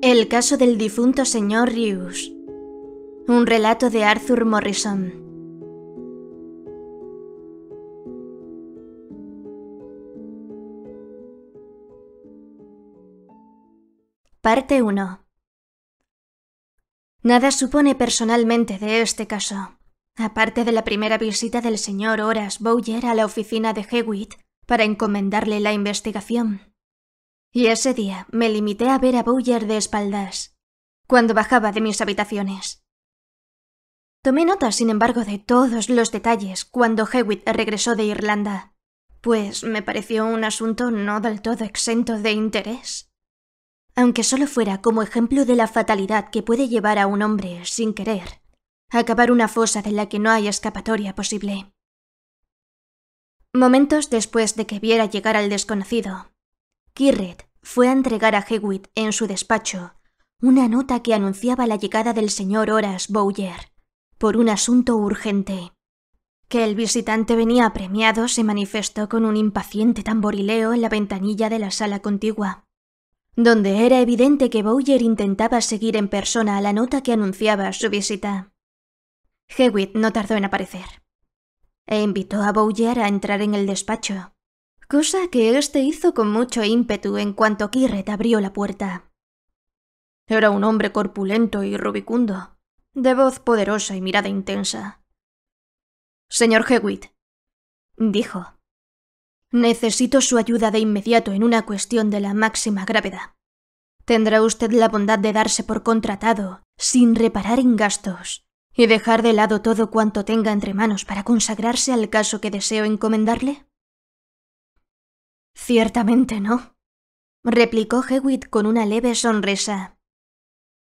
El caso del difunto señor Rius. Un relato de Arthur Morrison. Parte 1. Nada supone personalmente de este caso, aparte de la primera visita del señor Horace Bowyer a la oficina de Hewitt para encomendarle la investigación. Y ese día me limité a ver a Bowyer de espaldas, cuando bajaba de mis habitaciones. Tomé nota, sin embargo, de todos los detalles cuando Hewitt regresó de Irlanda, pues me pareció un asunto no del todo exento de interés. Aunque solo fuera como ejemplo de la fatalidad que puede llevar a un hombre, sin querer, a acabar una fosa de la que no hay escapatoria posible. Momentos después de que viera llegar al desconocido, Kirret fue a entregar a Hewitt en su despacho una nota que anunciaba la llegada del señor Horace Bowyer por un asunto urgente. Que el visitante venía apremiado se manifestó con un impaciente tamborileo en la ventanilla de la sala contigua, donde era evidente que Bowyer intentaba seguir en persona a la nota que anunciaba su visita. Hewitt no tardó en aparecer e invitó a Bowyer a entrar en el despacho cosa que éste hizo con mucho ímpetu en cuanto Kirret abrió la puerta. Era un hombre corpulento y rubicundo, de voz poderosa y mirada intensa. Señor Hewitt, dijo, necesito su ayuda de inmediato en una cuestión de la máxima gravedad. Tendrá usted la bondad de darse por contratado, sin reparar en gastos, y dejar de lado todo cuanto tenga entre manos para consagrarse al caso que deseo encomendarle? Ciertamente no, replicó Hewitt con una leve sonrisa.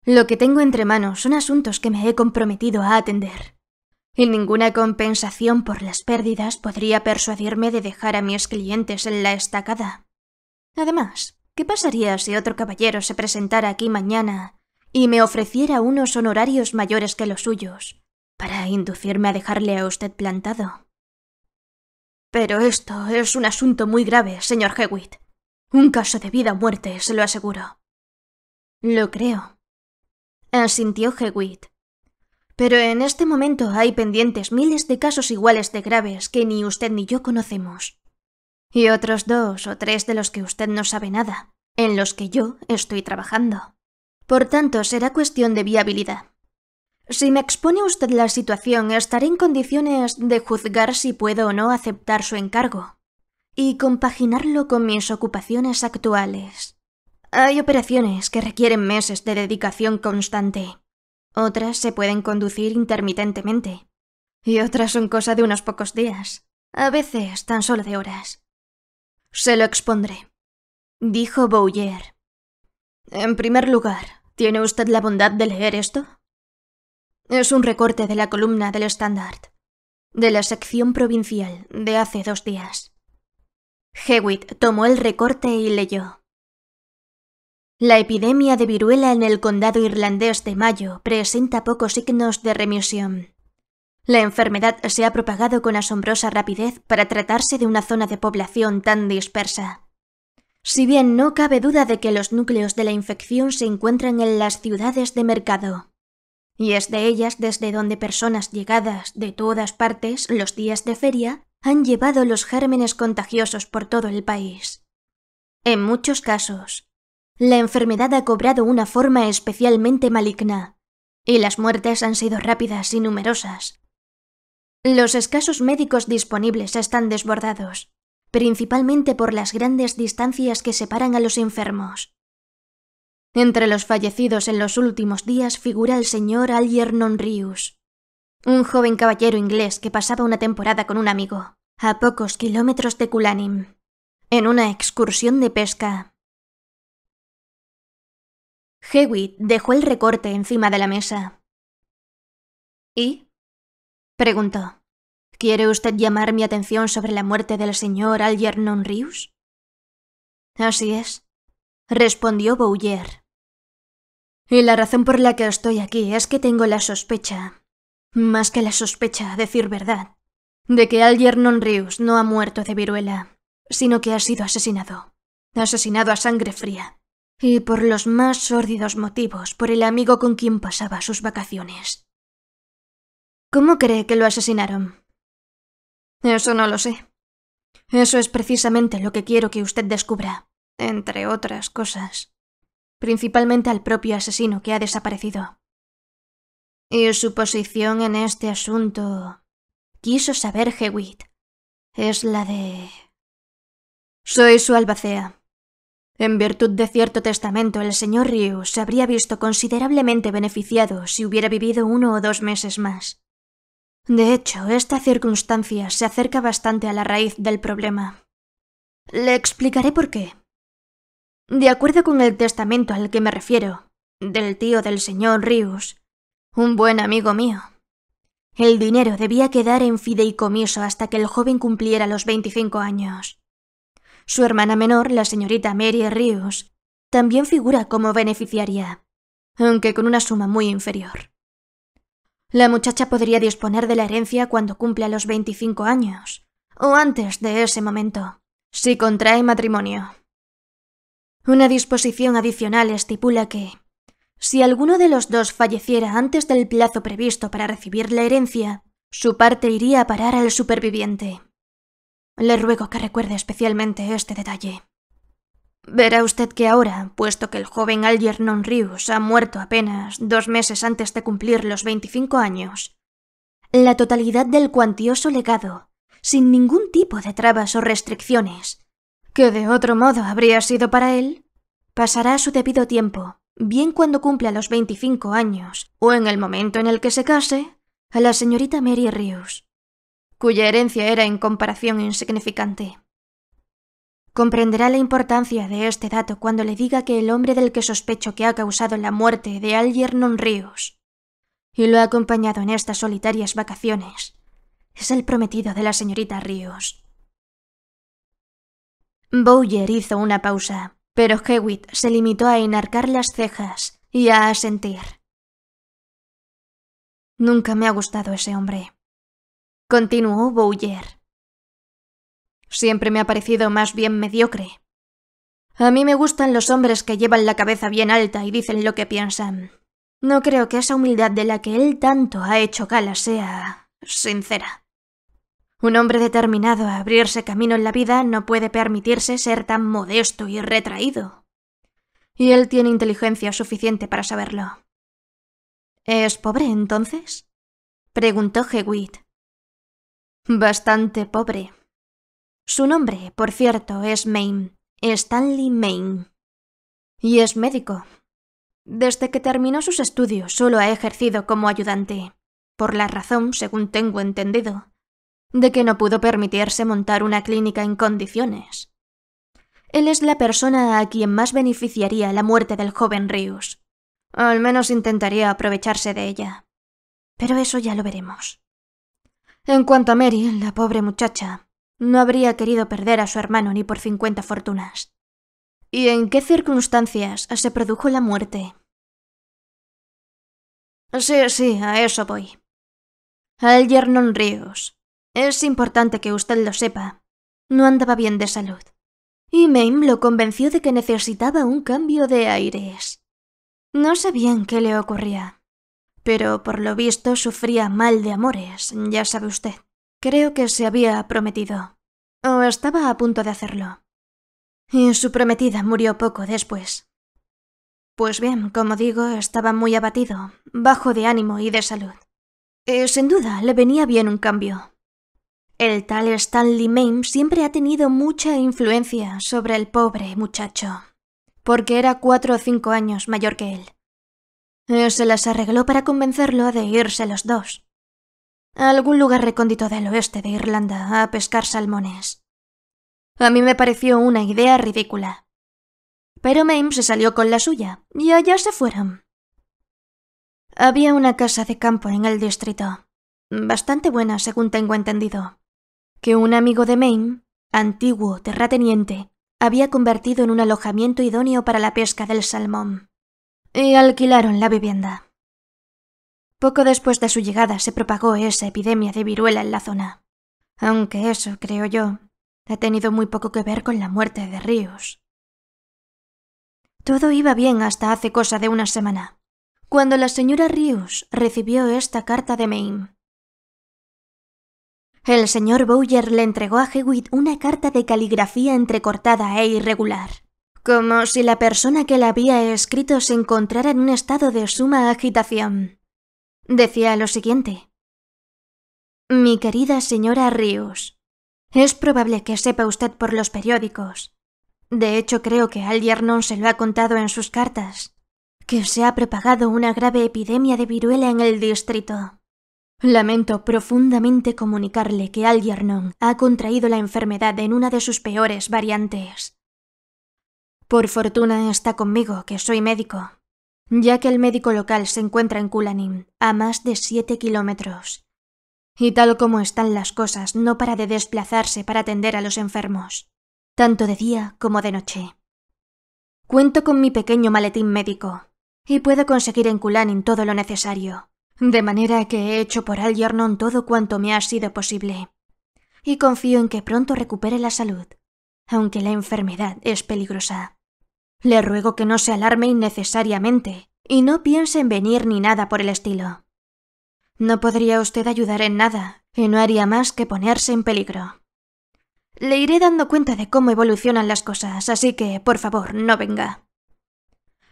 Lo que tengo entre manos son asuntos que me he comprometido a atender. Y ninguna compensación por las pérdidas podría persuadirme de dejar a mis clientes en la estacada. Además, ¿qué pasaría si otro caballero se presentara aquí mañana y me ofreciera unos honorarios mayores que los suyos, para inducirme a dejarle a usted plantado? Pero esto es un asunto muy grave, señor Hewitt. Un caso de vida o muerte, se lo aseguro. Lo creo. Asintió Hewitt. Pero en este momento hay pendientes miles de casos iguales de graves que ni usted ni yo conocemos. Y otros dos o tres de los que usted no sabe nada, en los que yo estoy trabajando. Por tanto, será cuestión de viabilidad. Si me expone usted la situación, estaré en condiciones de juzgar si puedo o no aceptar su encargo y compaginarlo con mis ocupaciones actuales. Hay operaciones que requieren meses de dedicación constante. Otras se pueden conducir intermitentemente. Y otras son cosa de unos pocos días. A veces tan solo de horas. Se lo expondré. Dijo Bowyer. En primer lugar, ¿tiene usted la bondad de leer esto? Es un recorte de la columna del Standard, de la sección provincial de hace dos días. Hewitt tomó el recorte y leyó. La epidemia de viruela en el condado irlandés de mayo presenta pocos signos de remisión. La enfermedad se ha propagado con asombrosa rapidez para tratarse de una zona de población tan dispersa. Si bien no cabe duda de que los núcleos de la infección se encuentran en las ciudades de mercado, y es de ellas desde donde personas llegadas de todas partes los días de feria han llevado los gérmenes contagiosos por todo el país. En muchos casos, la enfermedad ha cobrado una forma especialmente maligna, y las muertes han sido rápidas y numerosas. Los escasos médicos disponibles están desbordados, principalmente por las grandes distancias que separan a los enfermos. Entre los fallecidos en los últimos días figura el señor Algernon Rius, un joven caballero inglés que pasaba una temporada con un amigo, a pocos kilómetros de Culanim, en una excursión de pesca. Hewitt dejó el recorte encima de la mesa. ¿Y? preguntó. ¿Quiere usted llamar mi atención sobre la muerte del señor Algernon Rius? Así es, respondió Bouyer. Y la razón por la que estoy aquí es que tengo la sospecha, más que la sospecha, a decir verdad, de que Algernon Rius no ha muerto de viruela, sino que ha sido asesinado. Asesinado a sangre fría. Y por los más sórdidos motivos, por el amigo con quien pasaba sus vacaciones. ¿Cómo cree que lo asesinaron? Eso no lo sé. Eso es precisamente lo que quiero que usted descubra, entre otras cosas principalmente al propio asesino que ha desaparecido. Y su posición en este asunto, quiso saber Hewitt, es la de... Soy su albacea. En virtud de cierto testamento, el señor Ryu se habría visto considerablemente beneficiado si hubiera vivido uno o dos meses más. De hecho, esta circunstancia se acerca bastante a la raíz del problema. Le explicaré por qué. De acuerdo con el testamento al que me refiero, del tío del señor Rius, un buen amigo mío, el dinero debía quedar en fideicomiso hasta que el joven cumpliera los 25 años. Su hermana menor, la señorita Mary Rius, también figura como beneficiaria, aunque con una suma muy inferior. La muchacha podría disponer de la herencia cuando cumpla los 25 años, o antes de ese momento, si contrae matrimonio. Una disposición adicional estipula que, si alguno de los dos falleciera antes del plazo previsto para recibir la herencia, su parte iría a parar al superviviente. Le ruego que recuerde especialmente este detalle. Verá usted que ahora, puesto que el joven Algernon Rius ha muerto apenas dos meses antes de cumplir los 25 años, la totalidad del cuantioso legado, sin ningún tipo de trabas o restricciones, que de otro modo habría sido para él, pasará su debido tiempo, bien cuando cumpla los 25 años o en el momento en el que se case, a la señorita Mary Rios, cuya herencia era en comparación insignificante. Comprenderá la importancia de este dato cuando le diga que el hombre del que sospecho que ha causado la muerte de Algernon Ríos y lo ha acompañado en estas solitarias vacaciones es el prometido de la señorita Ríos. Bowyer hizo una pausa, pero Hewitt se limitó a enarcar las cejas y a asentir. Nunca me ha gustado ese hombre. Continuó Bowyer. Siempre me ha parecido más bien mediocre. A mí me gustan los hombres que llevan la cabeza bien alta y dicen lo que piensan. No creo que esa humildad de la que él tanto ha hecho gala sea sincera. Un hombre determinado a abrirse camino en la vida no puede permitirse ser tan modesto y retraído. Y él tiene inteligencia suficiente para saberlo. ¿Es pobre entonces? preguntó Hewitt. Bastante pobre. Su nombre, por cierto, es Maine, Stanley Maine. Y es médico. Desde que terminó sus estudios solo ha ejercido como ayudante, por la razón, según tengo entendido, de que no pudo permitirse montar una clínica en condiciones. Él es la persona a quien más beneficiaría la muerte del joven Rius. Al menos intentaría aprovecharse de ella. Pero eso ya lo veremos. En cuanto a Mary, la pobre muchacha, no habría querido perder a su hermano ni por cincuenta fortunas. ¿Y en qué circunstancias se produjo la muerte? Sí, sí, a eso voy. Algernon Rius. Es importante que usted lo sepa. No andaba bien de salud. Y Mame lo convenció de que necesitaba un cambio de aires. No bien qué le ocurría. Pero por lo visto sufría mal de amores, ya sabe usted. Creo que se había prometido. O estaba a punto de hacerlo. Y su prometida murió poco después. Pues bien, como digo, estaba muy abatido, bajo de ánimo y de salud. Eh, sin duda, le venía bien un cambio. El tal Stanley Mame siempre ha tenido mucha influencia sobre el pobre muchacho, porque era cuatro o cinco años mayor que él. Eh, se las arregló para convencerlo de irse los dos a algún lugar recóndito del oeste de Irlanda a pescar salmones. A mí me pareció una idea ridícula. Pero Mame se salió con la suya y allá se fueron. Había una casa de campo en el distrito, bastante buena según tengo entendido que un amigo de Maine, antiguo terrateniente, había convertido en un alojamiento idóneo para la pesca del salmón, y alquilaron la vivienda. Poco después de su llegada se propagó esa epidemia de viruela en la zona, aunque eso, creo yo, ha tenido muy poco que ver con la muerte de Ríos. Todo iba bien hasta hace cosa de una semana, cuando la señora Ríos recibió esta carta de Maine. El señor Bowyer le entregó a Hewitt una carta de caligrafía entrecortada e irregular, como si la persona que la había escrito se encontrara en un estado de suma agitación. Decía lo siguiente. Mi querida señora Rius, es probable que sepa usted por los periódicos. De hecho, creo que Algernon se lo ha contado en sus cartas, que se ha propagado una grave epidemia de viruela en el distrito. Lamento profundamente comunicarle que Algernon ha contraído la enfermedad en una de sus peores variantes. Por fortuna está conmigo, que soy médico, ya que el médico local se encuentra en Kulanin, a más de siete kilómetros. Y tal como están las cosas, no para de desplazarse para atender a los enfermos, tanto de día como de noche. Cuento con mi pequeño maletín médico, y puedo conseguir en Kulanin todo lo necesario, de manera que he hecho por Algernon todo cuanto me ha sido posible. Y confío en que pronto recupere la salud, aunque la enfermedad es peligrosa. Le ruego que no se alarme innecesariamente y no piense en venir ni nada por el estilo. No podría usted ayudar en nada y no haría más que ponerse en peligro. Le iré dando cuenta de cómo evolucionan las cosas, así que, por favor, no venga.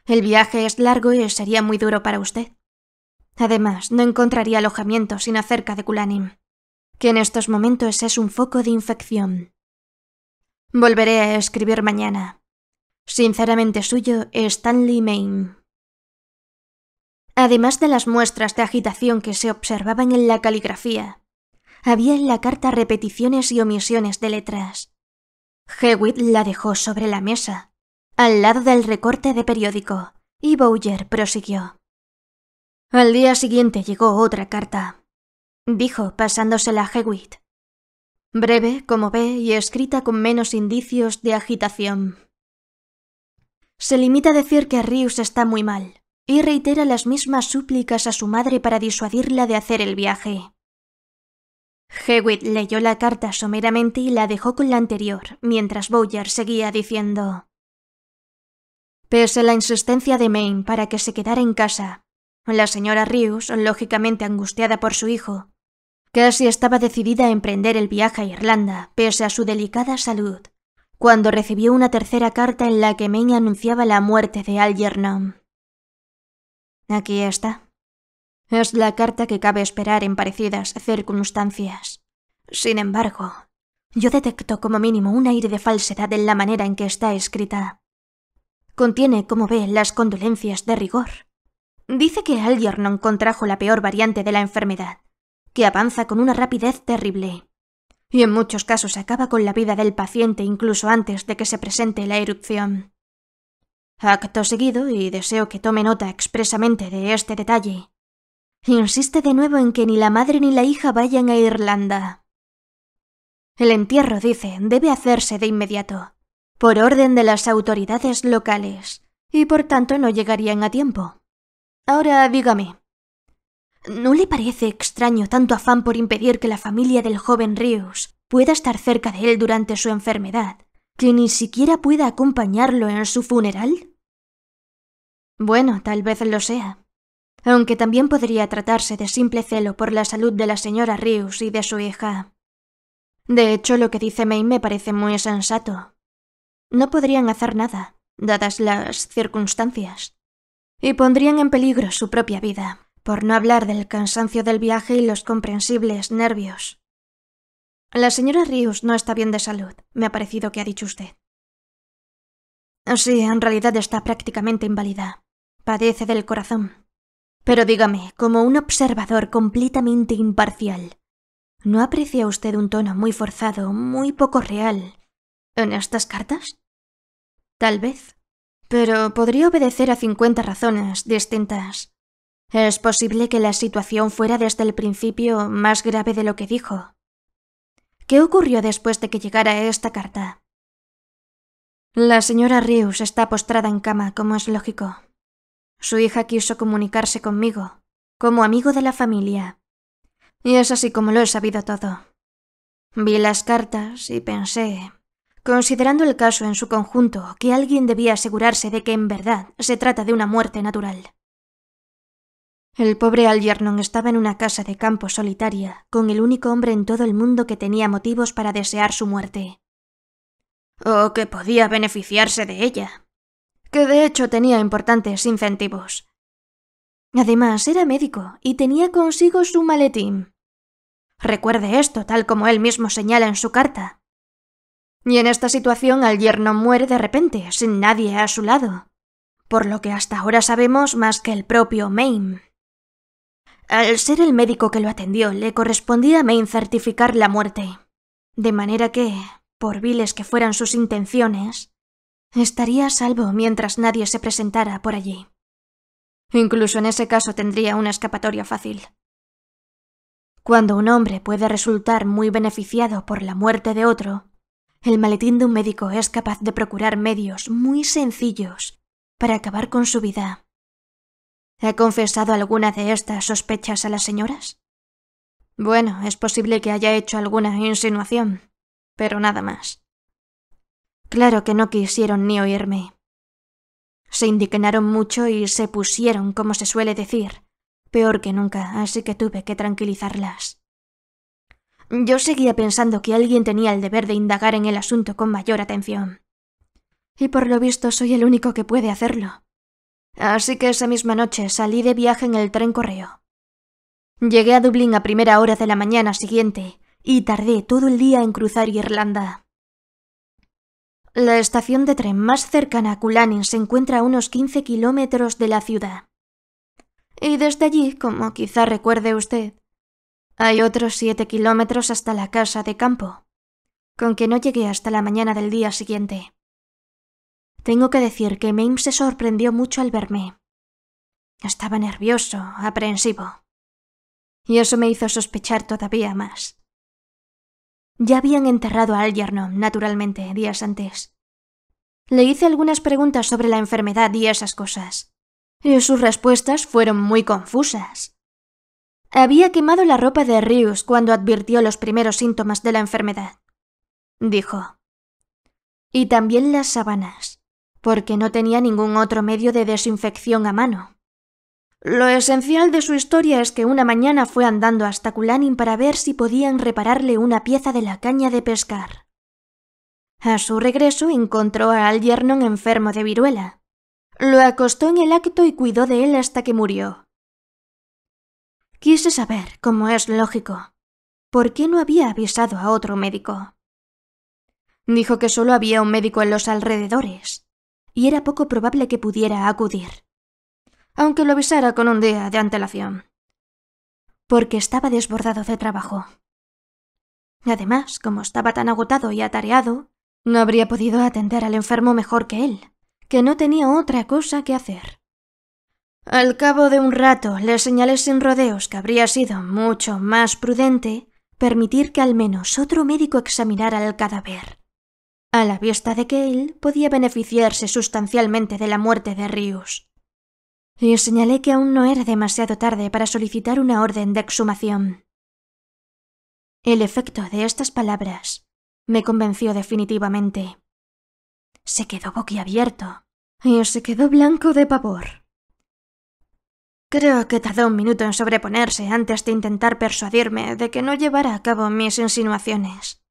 El viaje es largo y sería muy duro para usted. Además, no encontraría alojamiento sin acerca de Culanim, que en estos momentos es un foco de infección. Volveré a escribir mañana. Sinceramente suyo, Stanley Maine. Además de las muestras de agitación que se observaban en la caligrafía, había en la carta repeticiones y omisiones de letras. Hewitt la dejó sobre la mesa, al lado del recorte de periódico, y Bowyer prosiguió. Al día siguiente llegó otra carta, dijo pasándosela a Hewitt. Breve, como ve, y escrita con menos indicios de agitación. Se limita a decir que Rius está muy mal, y reitera las mismas súplicas a su madre para disuadirla de hacer el viaje. Hewitt leyó la carta someramente y la dejó con la anterior, mientras Bowyer seguía diciendo Pese a la insistencia de Maine para que se quedara en casa, la señora Rius, lógicamente angustiada por su hijo, casi estaba decidida a emprender el viaje a Irlanda, pese a su delicada salud, cuando recibió una tercera carta en la que Maine anunciaba la muerte de Algernon. Aquí está. Es la carta que cabe esperar en parecidas circunstancias. Sin embargo, yo detecto como mínimo un aire de falsedad en la manera en que está escrita. Contiene, como ve, las condolencias de rigor, Dice que Algernon contrajo la peor variante de la enfermedad, que avanza con una rapidez terrible, y en muchos casos acaba con la vida del paciente incluso antes de que se presente la erupción. Acto seguido, y deseo que tome nota expresamente de este detalle, insiste de nuevo en que ni la madre ni la hija vayan a Irlanda. El entierro, dice, debe hacerse de inmediato, por orden de las autoridades locales, y por tanto no llegarían a tiempo. Ahora dígame, ¿no le parece extraño tanto afán por impedir que la familia del joven Rius pueda estar cerca de él durante su enfermedad, que ni siquiera pueda acompañarlo en su funeral? Bueno, tal vez lo sea, aunque también podría tratarse de simple celo por la salud de la señora Rius y de su hija. De hecho, lo que dice May me parece muy sensato. No podrían hacer nada, dadas las circunstancias y pondrían en peligro su propia vida, por no hablar del cansancio del viaje y los comprensibles nervios. La señora Rius no está bien de salud, me ha parecido que ha dicho usted. Sí, en realidad está prácticamente inválida. Padece del corazón. Pero dígame, como un observador completamente imparcial, ¿no aprecia usted un tono muy forzado, muy poco real en estas cartas? Tal vez pero podría obedecer a cincuenta razones distintas. Es posible que la situación fuera desde el principio más grave de lo que dijo. ¿Qué ocurrió después de que llegara esta carta? La señora Rius está postrada en cama, como es lógico. Su hija quiso comunicarse conmigo, como amigo de la familia. Y es así como lo he sabido todo. Vi las cartas y pensé, Considerando el caso en su conjunto, que alguien debía asegurarse de que en verdad se trata de una muerte natural. El pobre Algernon estaba en una casa de campo solitaria, con el único hombre en todo el mundo que tenía motivos para desear su muerte. O oh, que podía beneficiarse de ella. Que de hecho tenía importantes incentivos. Además, era médico y tenía consigo su maletín. Recuerde esto tal como él mismo señala en su carta. Y en esta situación al yerno muere de repente, sin nadie a su lado. Por lo que hasta ahora sabemos más que el propio Maine. Al ser el médico que lo atendió, le correspondía a Maine certificar la muerte. De manera que, por viles que fueran sus intenciones, estaría a salvo mientras nadie se presentara por allí. Incluso en ese caso tendría una escapatoria fácil. Cuando un hombre puede resultar muy beneficiado por la muerte de otro, el maletín de un médico es capaz de procurar medios muy sencillos para acabar con su vida. ¿Ha confesado alguna de estas sospechas a las señoras? Bueno, es posible que haya hecho alguna insinuación, pero nada más. Claro que no quisieron ni oírme. Se indignaron mucho y se pusieron, como se suele decir, peor que nunca, así que tuve que tranquilizarlas. Yo seguía pensando que alguien tenía el deber de indagar en el asunto con mayor atención. Y por lo visto soy el único que puede hacerlo. Así que esa misma noche salí de viaje en el tren correo. Llegué a Dublín a primera hora de la mañana siguiente y tardé todo el día en cruzar Irlanda. La estación de tren más cercana a Kulanin se encuentra a unos 15 kilómetros de la ciudad. Y desde allí, como quizá recuerde usted, hay otros siete kilómetros hasta la casa de campo, con que no llegué hasta la mañana del día siguiente. Tengo que decir que Mame se sorprendió mucho al verme. Estaba nervioso, aprensivo, Y eso me hizo sospechar todavía más. Ya habían enterrado a Algernon, naturalmente, días antes. Le hice algunas preguntas sobre la enfermedad y esas cosas. Y sus respuestas fueron muy confusas. Había quemado la ropa de Rius cuando advirtió los primeros síntomas de la enfermedad, dijo. Y también las sábanas, porque no tenía ningún otro medio de desinfección a mano. Lo esencial de su historia es que una mañana fue andando hasta Kulanin para ver si podían repararle una pieza de la caña de pescar. A su regreso encontró a Algernon enfermo de viruela. Lo acostó en el acto y cuidó de él hasta que murió, Quise saber, como es lógico, por qué no había avisado a otro médico. Dijo que solo había un médico en los alrededores, y era poco probable que pudiera acudir, aunque lo avisara con un día de antelación, porque estaba desbordado de trabajo. Además, como estaba tan agotado y atareado, no habría podido atender al enfermo mejor que él, que no tenía otra cosa que hacer. Al cabo de un rato le señalé sin rodeos que habría sido mucho más prudente permitir que al menos otro médico examinara el cadáver, a la vista de que él podía beneficiarse sustancialmente de la muerte de Rius. Y señalé que aún no era demasiado tarde para solicitar una orden de exhumación. El efecto de estas palabras me convenció definitivamente. Se quedó boquiabierto y se quedó blanco de pavor. Creo que tardó un minuto en sobreponerse antes de intentar persuadirme de que no llevara a cabo mis insinuaciones.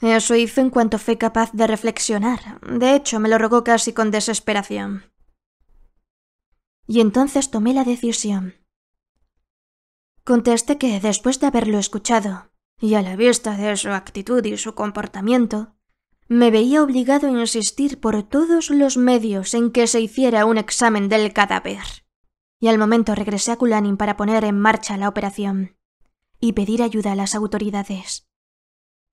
Eso hizo en cuanto fue capaz de reflexionar. De hecho, me lo rogó casi con desesperación. Y entonces tomé la decisión. Contesté que, después de haberlo escuchado, y a la vista de su actitud y su comportamiento, me veía obligado a insistir por todos los medios en que se hiciera un examen del cadáver y al momento regresé a Kulanin para poner en marcha la operación y pedir ayuda a las autoridades.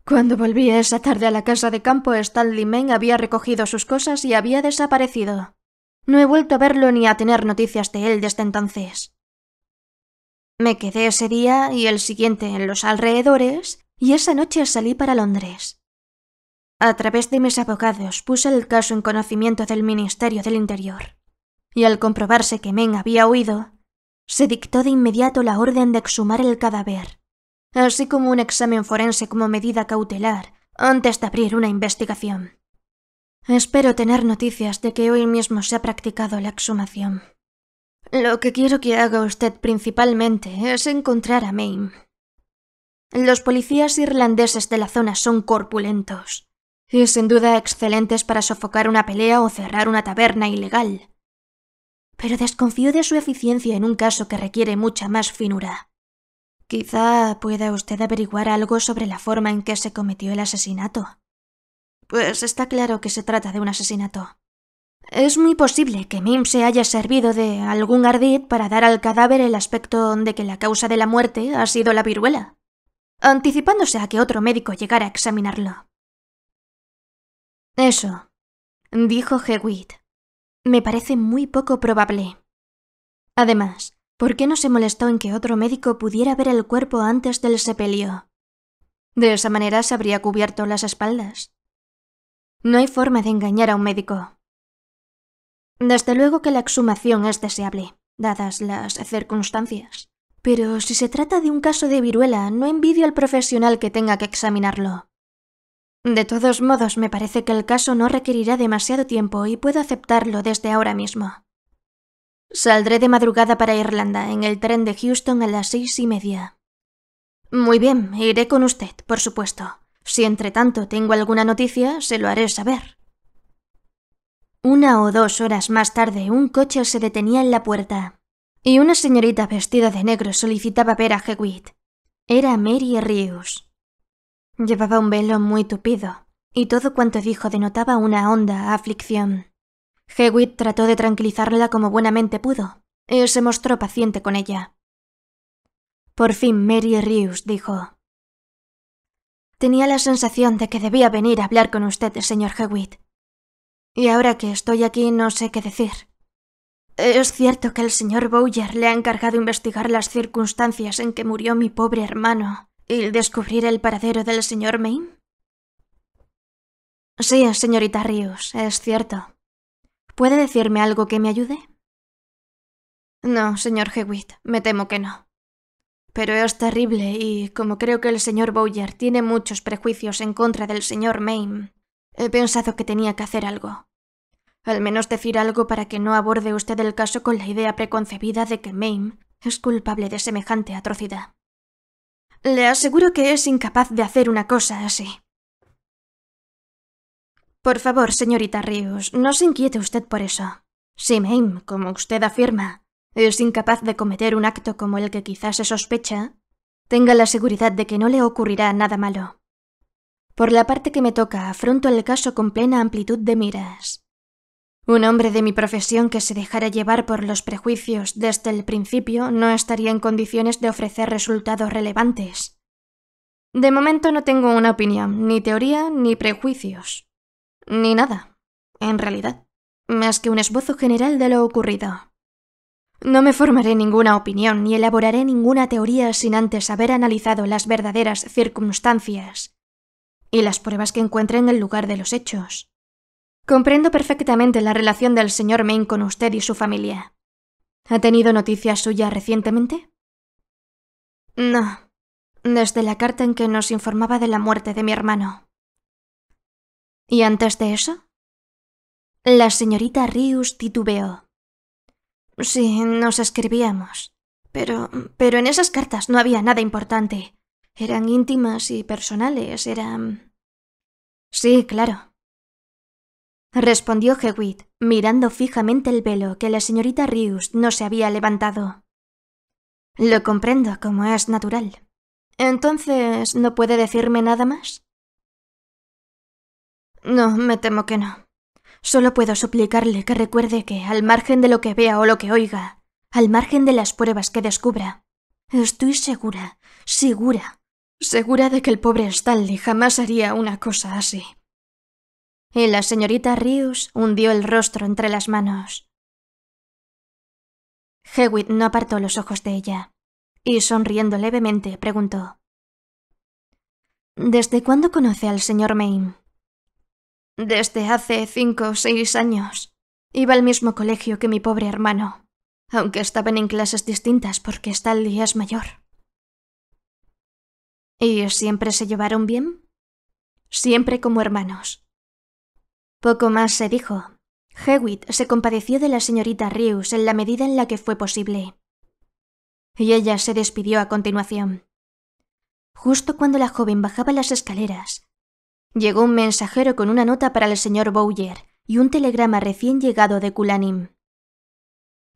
Cuando volví esa tarde a la casa de campo, Stanley Main había recogido sus cosas y había desaparecido. No he vuelto a verlo ni a tener noticias de él desde entonces. Me quedé ese día y el siguiente en los alrededores, y esa noche salí para Londres. A través de mis abogados puse el caso en conocimiento del Ministerio del Interior y al comprobarse que Men había huido, se dictó de inmediato la orden de exhumar el cadáver, así como un examen forense como medida cautelar antes de abrir una investigación. Espero tener noticias de que hoy mismo se ha practicado la exhumación. Lo que quiero que haga usted principalmente es encontrar a Maine. Los policías irlandeses de la zona son corpulentos y sin duda excelentes para sofocar una pelea o cerrar una taberna ilegal pero desconfío de su eficiencia en un caso que requiere mucha más finura. Quizá pueda usted averiguar algo sobre la forma en que se cometió el asesinato. Pues está claro que se trata de un asesinato. Es muy posible que Mim se haya servido de algún ardid para dar al cadáver el aspecto de que la causa de la muerte ha sido la viruela, anticipándose a que otro médico llegara a examinarlo. Eso, dijo Hewitt, me parece muy poco probable. Además, ¿por qué no se molestó en que otro médico pudiera ver el cuerpo antes del sepelio? De esa manera se habría cubierto las espaldas. No hay forma de engañar a un médico. Desde luego que la exhumación es deseable, dadas las circunstancias. Pero si se trata de un caso de viruela, no envidio al profesional que tenga que examinarlo. De todos modos, me parece que el caso no requerirá demasiado tiempo y puedo aceptarlo desde ahora mismo. Saldré de madrugada para Irlanda en el tren de Houston a las seis y media. Muy bien, iré con usted, por supuesto. Si entre tanto tengo alguna noticia, se lo haré saber. Una o dos horas más tarde, un coche se detenía en la puerta y una señorita vestida de negro solicitaba ver a Hewitt. Era Mary Rius. Llevaba un velo muy tupido, y todo cuanto dijo denotaba una honda aflicción. Hewitt trató de tranquilizarla como buenamente pudo, y se mostró paciente con ella. Por fin Mary Rius dijo Tenía la sensación de que debía venir a hablar con usted, señor Hewitt. Y ahora que estoy aquí no sé qué decir. Es cierto que el señor Bowyer le ha encargado investigar las circunstancias en que murió mi pobre hermano y descubrir el paradero del señor Maine? Sí, señorita Ríos, es cierto. ¿Puede decirme algo que me ayude? No, señor Hewitt, me temo que no. Pero es terrible y, como creo que el señor Bowyer tiene muchos prejuicios en contra del señor Maine, he pensado que tenía que hacer algo. Al menos decir algo para que no aborde usted el caso con la idea preconcebida de que Maine es culpable de semejante atrocidad. Le aseguro que es incapaz de hacer una cosa así. Por favor, señorita Ríos, no se inquiete usted por eso. Si Mame, como usted afirma, es incapaz de cometer un acto como el que quizás se sospecha, tenga la seguridad de que no le ocurrirá nada malo. Por la parte que me toca, afronto el caso con plena amplitud de miras. Un hombre de mi profesión que se dejara llevar por los prejuicios desde el principio no estaría en condiciones de ofrecer resultados relevantes. De momento no tengo una opinión, ni teoría, ni prejuicios. Ni nada, en realidad. Más que un esbozo general de lo ocurrido. No me formaré ninguna opinión ni elaboraré ninguna teoría sin antes haber analizado las verdaderas circunstancias y las pruebas que encuentre en el lugar de los hechos. Comprendo perfectamente la relación del señor Main con usted y su familia. ¿Ha tenido noticias suyas recientemente? No, desde la carta en que nos informaba de la muerte de mi hermano. ¿Y antes de eso? La señorita Rius titubeó. Sí, nos escribíamos. Pero. pero en esas cartas no había nada importante. Eran íntimas y personales, eran. Sí, claro respondió Hewitt, mirando fijamente el velo que la señorita Rius no se había levantado. Lo comprendo, como es natural. Entonces, ¿no puede decirme nada más? No, me temo que no. Solo puedo suplicarle que recuerde que, al margen de lo que vea o lo que oiga, al margen de las pruebas que descubra, estoy segura, segura, segura de que el pobre Stanley jamás haría una cosa así y la señorita Rius hundió el rostro entre las manos. Hewitt no apartó los ojos de ella y sonriendo levemente preguntó: ¿Desde cuándo conoce al señor Maine? Desde hace cinco o seis años. Iba al mismo colegio que mi pobre hermano, aunque estaban en clases distintas porque Stanley es mayor. ¿Y siempre se llevaron bien? Siempre como hermanos. Poco más se dijo. Hewitt se compadeció de la señorita Rius en la medida en la que fue posible. Y ella se despidió a continuación. Justo cuando la joven bajaba las escaleras, llegó un mensajero con una nota para el señor Bowyer y un telegrama recién llegado de Kulanim.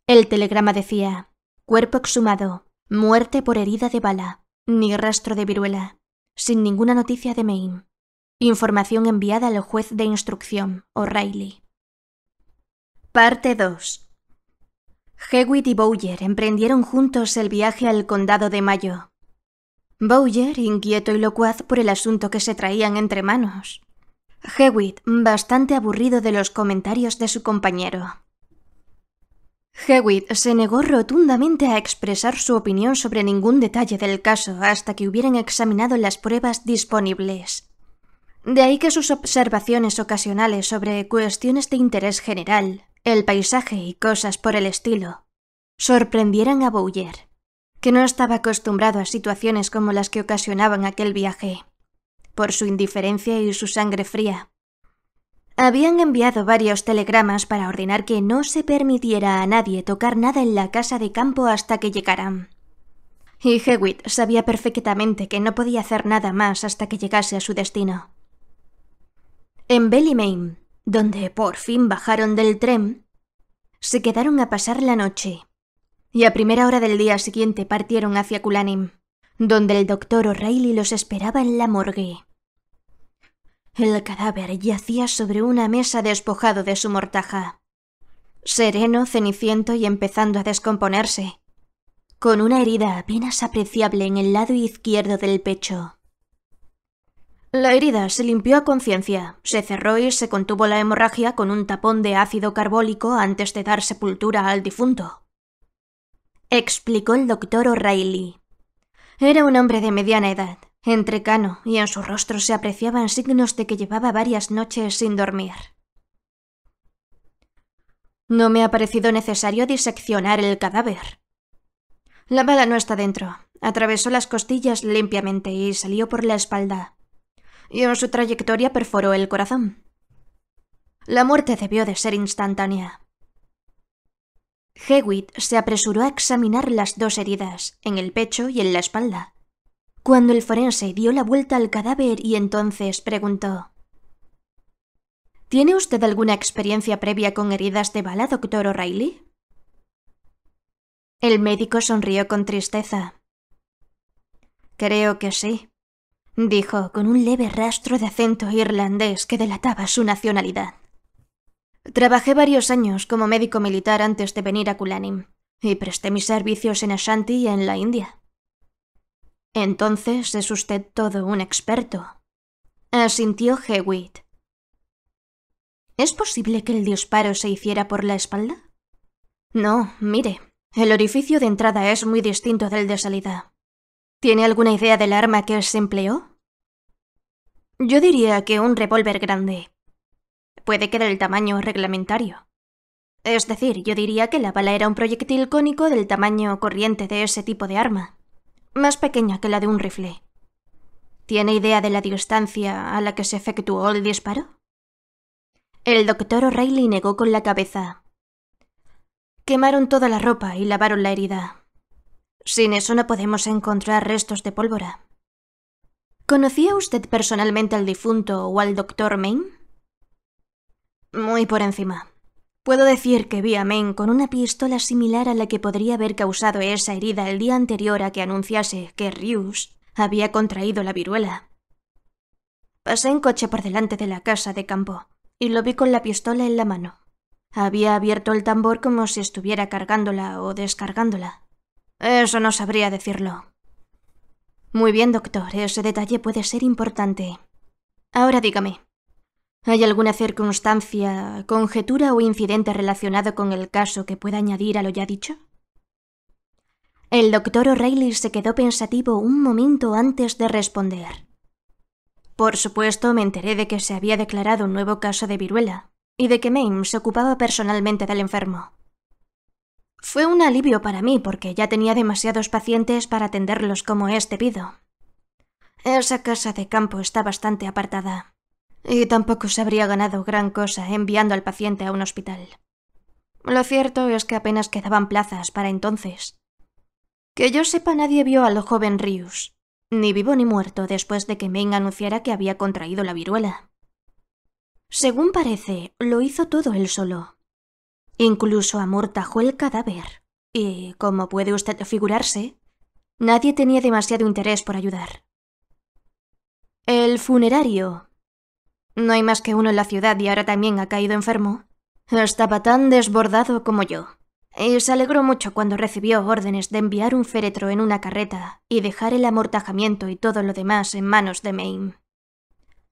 El telegrama decía: Cuerpo exhumado, muerte por herida de bala, ni rastro de viruela, sin ninguna noticia de Maine. Información enviada al juez de instrucción, O'Reilly. Parte 2. Hewitt y Bowyer emprendieron juntos el viaje al condado de Mayo. Bowyer, inquieto y locuaz por el asunto que se traían entre manos. Hewitt, bastante aburrido de los comentarios de su compañero. Hewitt se negó rotundamente a expresar su opinión sobre ningún detalle del caso hasta que hubieran examinado las pruebas disponibles. De ahí que sus observaciones ocasionales sobre cuestiones de interés general, el paisaje y cosas por el estilo, sorprendieran a Bowyer, que no estaba acostumbrado a situaciones como las que ocasionaban aquel viaje, por su indiferencia y su sangre fría. Habían enviado varios telegramas para ordenar que no se permitiera a nadie tocar nada en la casa de campo hasta que llegaran. Y Hewitt sabía perfectamente que no podía hacer nada más hasta que llegase a su destino. En Bellymain, donde por fin bajaron del tren, se quedaron a pasar la noche. Y a primera hora del día siguiente partieron hacia Culanim, donde el doctor O'Reilly los esperaba en la morgue. El cadáver yacía sobre una mesa despojado de su mortaja. Sereno, ceniciento y empezando a descomponerse. Con una herida apenas apreciable en el lado izquierdo del pecho. La herida se limpió a conciencia, se cerró y se contuvo la hemorragia con un tapón de ácido carbólico antes de dar sepultura al difunto. Explicó el doctor O'Reilly. Era un hombre de mediana edad, entrecano, y en su rostro se apreciaban signos de que llevaba varias noches sin dormir. No me ha parecido necesario diseccionar el cadáver. La bala no está dentro. Atravesó las costillas limpiamente y salió por la espalda, y en su trayectoria perforó el corazón. La muerte debió de ser instantánea. Hewitt se apresuró a examinar las dos heridas, en el pecho y en la espalda. Cuando el forense dio la vuelta al cadáver y entonces preguntó ¿Tiene usted alguna experiencia previa con heridas de bala, doctor O'Reilly? El médico sonrió con tristeza. Creo que sí dijo con un leve rastro de acento irlandés que delataba su nacionalidad. Trabajé varios años como médico militar antes de venir a Kulanim, y presté mis servicios en Ashanti y en la India. Entonces es usted todo un experto, asintió Hewitt. ¿Es posible que el disparo se hiciera por la espalda? No, mire, el orificio de entrada es muy distinto del de salida. ¿Tiene alguna idea del arma que se empleó? Yo diría que un revólver grande. Puede que el tamaño reglamentario. Es decir, yo diría que la bala era un proyectil cónico del tamaño corriente de ese tipo de arma, más pequeña que la de un rifle. ¿Tiene idea de la distancia a la que se efectuó el disparo? El doctor O'Reilly negó con la cabeza. Quemaron toda la ropa y lavaron la herida. Sin eso no podemos encontrar restos de pólvora. ¿Conocía usted personalmente al difunto o al doctor Main? Muy por encima. Puedo decir que vi a Main con una pistola similar a la que podría haber causado esa herida el día anterior a que anunciase que Rius había contraído la viruela. Pasé en coche por delante de la casa de campo y lo vi con la pistola en la mano. Había abierto el tambor como si estuviera cargándola o descargándola. Eso no sabría decirlo. Muy bien, doctor, ese detalle puede ser importante. Ahora dígame, ¿hay alguna circunstancia, conjetura o incidente relacionado con el caso que pueda añadir a lo ya dicho? El doctor O'Reilly se quedó pensativo un momento antes de responder. Por supuesto, me enteré de que se había declarado un nuevo caso de viruela y de que Mame se ocupaba personalmente del enfermo. Fue un alivio para mí porque ya tenía demasiados pacientes para atenderlos como es debido. Esa casa de campo está bastante apartada. Y tampoco se habría ganado gran cosa enviando al paciente a un hospital. Lo cierto es que apenas quedaban plazas para entonces. Que yo sepa nadie vio al joven Rius, ni vivo ni muerto después de que Meng anunciara que había contraído la viruela. Según parece, lo hizo todo él solo. Incluso amortajó el cadáver. Y, como puede usted figurarse, nadie tenía demasiado interés por ayudar. El funerario. No hay más que uno en la ciudad y ahora también ha caído enfermo. Estaba tan desbordado como yo. Y se alegró mucho cuando recibió órdenes de enviar un féretro en una carreta y dejar el amortajamiento y todo lo demás en manos de Maine.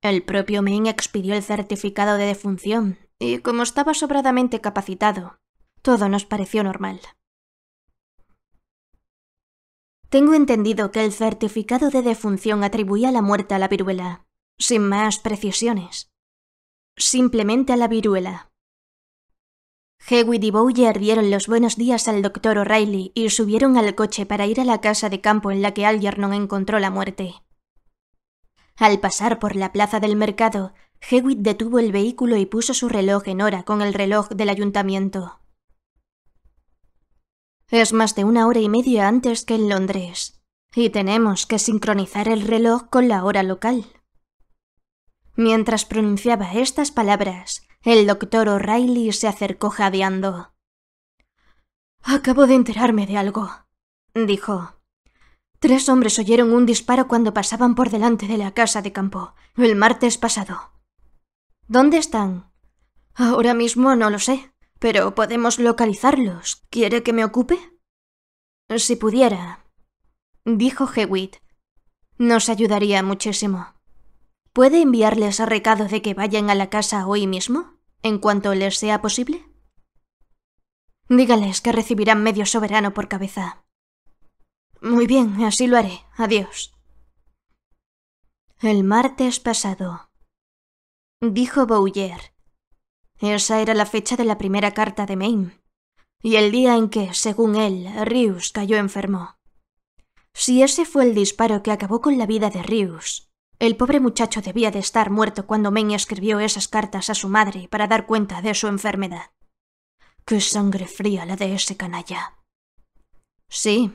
El propio Maine expidió el certificado de defunción y como estaba sobradamente capacitado, todo nos pareció normal. Tengo entendido que el certificado de defunción atribuía la muerte a la viruela, sin más precisiones. Simplemente a la viruela. Hewitt y Bowyer dieron los buenos días al doctor O'Reilly y subieron al coche para ir a la casa de campo en la que Algernon encontró la muerte. Al pasar por la plaza del mercado, Hewitt detuvo el vehículo y puso su reloj en hora con el reloj del ayuntamiento. Es más de una hora y media antes que en Londres, y tenemos que sincronizar el reloj con la hora local. Mientras pronunciaba estas palabras, el doctor O'Reilly se acercó jadeando. Acabo de enterarme de algo, dijo. Tres hombres oyeron un disparo cuando pasaban por delante de la casa de campo, el martes pasado. ¿Dónde están? Ahora mismo no lo sé, pero podemos localizarlos. ¿Quiere que me ocupe? Si pudiera, dijo Hewitt. Nos ayudaría muchísimo. ¿Puede enviarles a recado de que vayan a la casa hoy mismo, en cuanto les sea posible? Dígales que recibirán medio soberano por cabeza. Muy bien, así lo haré. Adiós. El martes pasado, dijo Bowyer. Esa era la fecha de la primera carta de Maine, y el día en que, según él, Rius cayó enfermo. Si ese fue el disparo que acabó con la vida de Rius, el pobre muchacho debía de estar muerto cuando Maine escribió esas cartas a su madre para dar cuenta de su enfermedad. ¡Qué sangre fría la de ese canalla! Sí,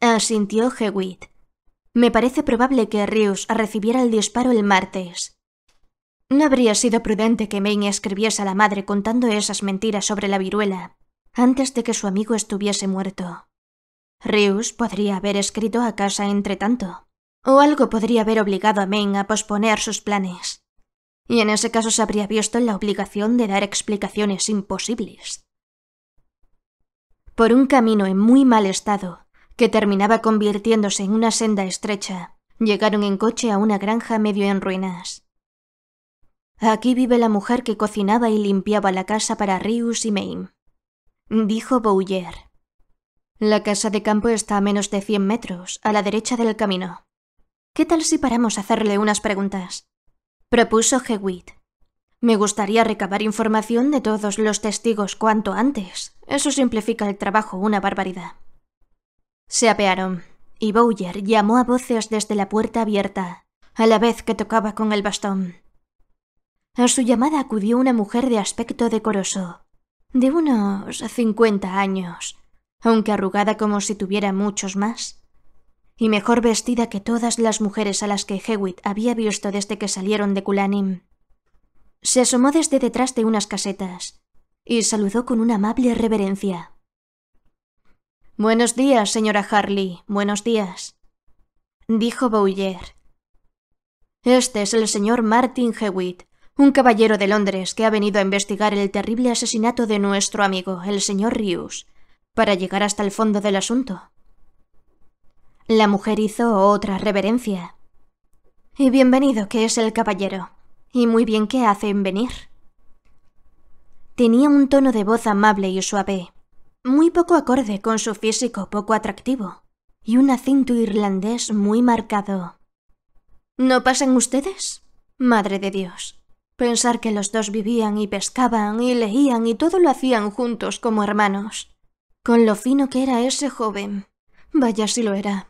asintió Hewitt. Me parece probable que Rius recibiera el disparo el martes, no habría sido prudente que Maine escribiese a la madre contando esas mentiras sobre la viruela antes de que su amigo estuviese muerto. Rius podría haber escrito a casa entre tanto, o algo podría haber obligado a Maine a posponer sus planes. Y en ese caso se habría visto en la obligación de dar explicaciones imposibles. Por un camino en muy mal estado, que terminaba convirtiéndose en una senda estrecha, llegaron en coche a una granja medio en ruinas. Aquí vive la mujer que cocinaba y limpiaba la casa para Rius y Maim, dijo Bouyer. La casa de campo está a menos de 100 metros, a la derecha del camino. ¿Qué tal si paramos a hacerle unas preguntas? Propuso Hewitt. Me gustaría recabar información de todos los testigos cuanto antes. Eso simplifica el trabajo una barbaridad. Se apearon, y Bowyer llamó a voces desde la puerta abierta, a la vez que tocaba con el bastón. A su llamada acudió una mujer de aspecto decoroso, de unos cincuenta años, aunque arrugada como si tuviera muchos más, y mejor vestida que todas las mujeres a las que Hewitt había visto desde que salieron de Kulanim. Se asomó desde detrás de unas casetas y saludó con una amable reverencia. Buenos días, señora Harley, buenos días, dijo Bowyer. Este es el señor Martin Hewitt, un caballero de Londres que ha venido a investigar el terrible asesinato de nuestro amigo, el señor Rius, para llegar hasta el fondo del asunto. La mujer hizo otra reverencia. Y bienvenido que es el caballero, y muy bien que hace en venir. Tenía un tono de voz amable y suave, muy poco acorde con su físico poco atractivo, y un acento irlandés muy marcado. ¿No pasan ustedes? Madre de Dios. Pensar que los dos vivían y pescaban y leían y todo lo hacían juntos como hermanos. Con lo fino que era ese joven. Vaya si lo era.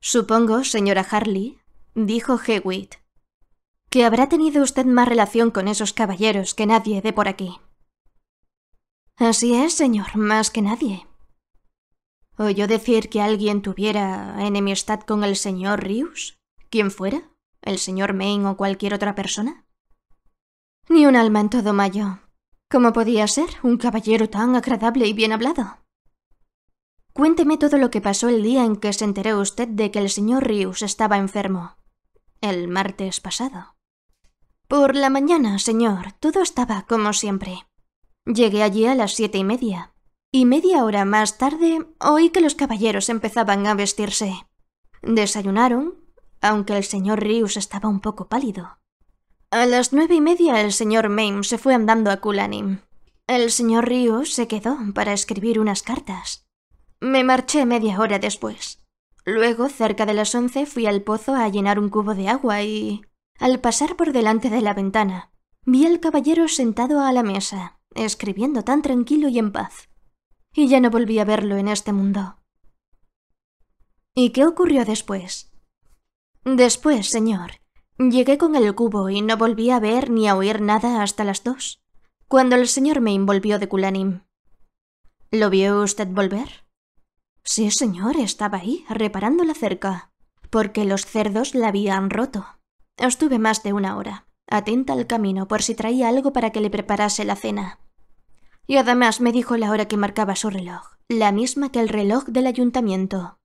Supongo, señora Harley, dijo Hewitt, que habrá tenido usted más relación con esos caballeros que nadie de por aquí. Así es, señor, más que nadie. ¿Oyó decir que alguien tuviera enemistad con el señor Rius? ¿Quién fuera? ¿El señor Maine o cualquier otra persona? Ni un alma en todo Mayo. ¿Cómo podía ser un caballero tan agradable y bien hablado? Cuénteme todo lo que pasó el día en que se enteró usted de que el señor Rius estaba enfermo. El martes pasado. Por la mañana, señor, todo estaba como siempre. Llegué allí a las siete y media, y media hora más tarde oí que los caballeros empezaban a vestirse. Desayunaron, aunque el señor Rius estaba un poco pálido. A las nueve y media el señor Mame se fue andando a Kulanim. El señor Ryu se quedó para escribir unas cartas. Me marché media hora después. Luego, cerca de las once, fui al pozo a llenar un cubo de agua y... Al pasar por delante de la ventana, vi al caballero sentado a la mesa, escribiendo tan tranquilo y en paz. Y ya no volví a verlo en este mundo. ¿Y qué ocurrió después? Después, señor, Llegué con el cubo y no volví a ver ni a oír nada hasta las dos, cuando el señor me envolvió de culanim. ¿Lo vio usted volver? Sí, señor, estaba ahí, reparando la cerca, porque los cerdos la habían roto. Estuve más de una hora, atenta al camino por si traía algo para que le preparase la cena. Y además me dijo la hora que marcaba su reloj, la misma que el reloj del ayuntamiento.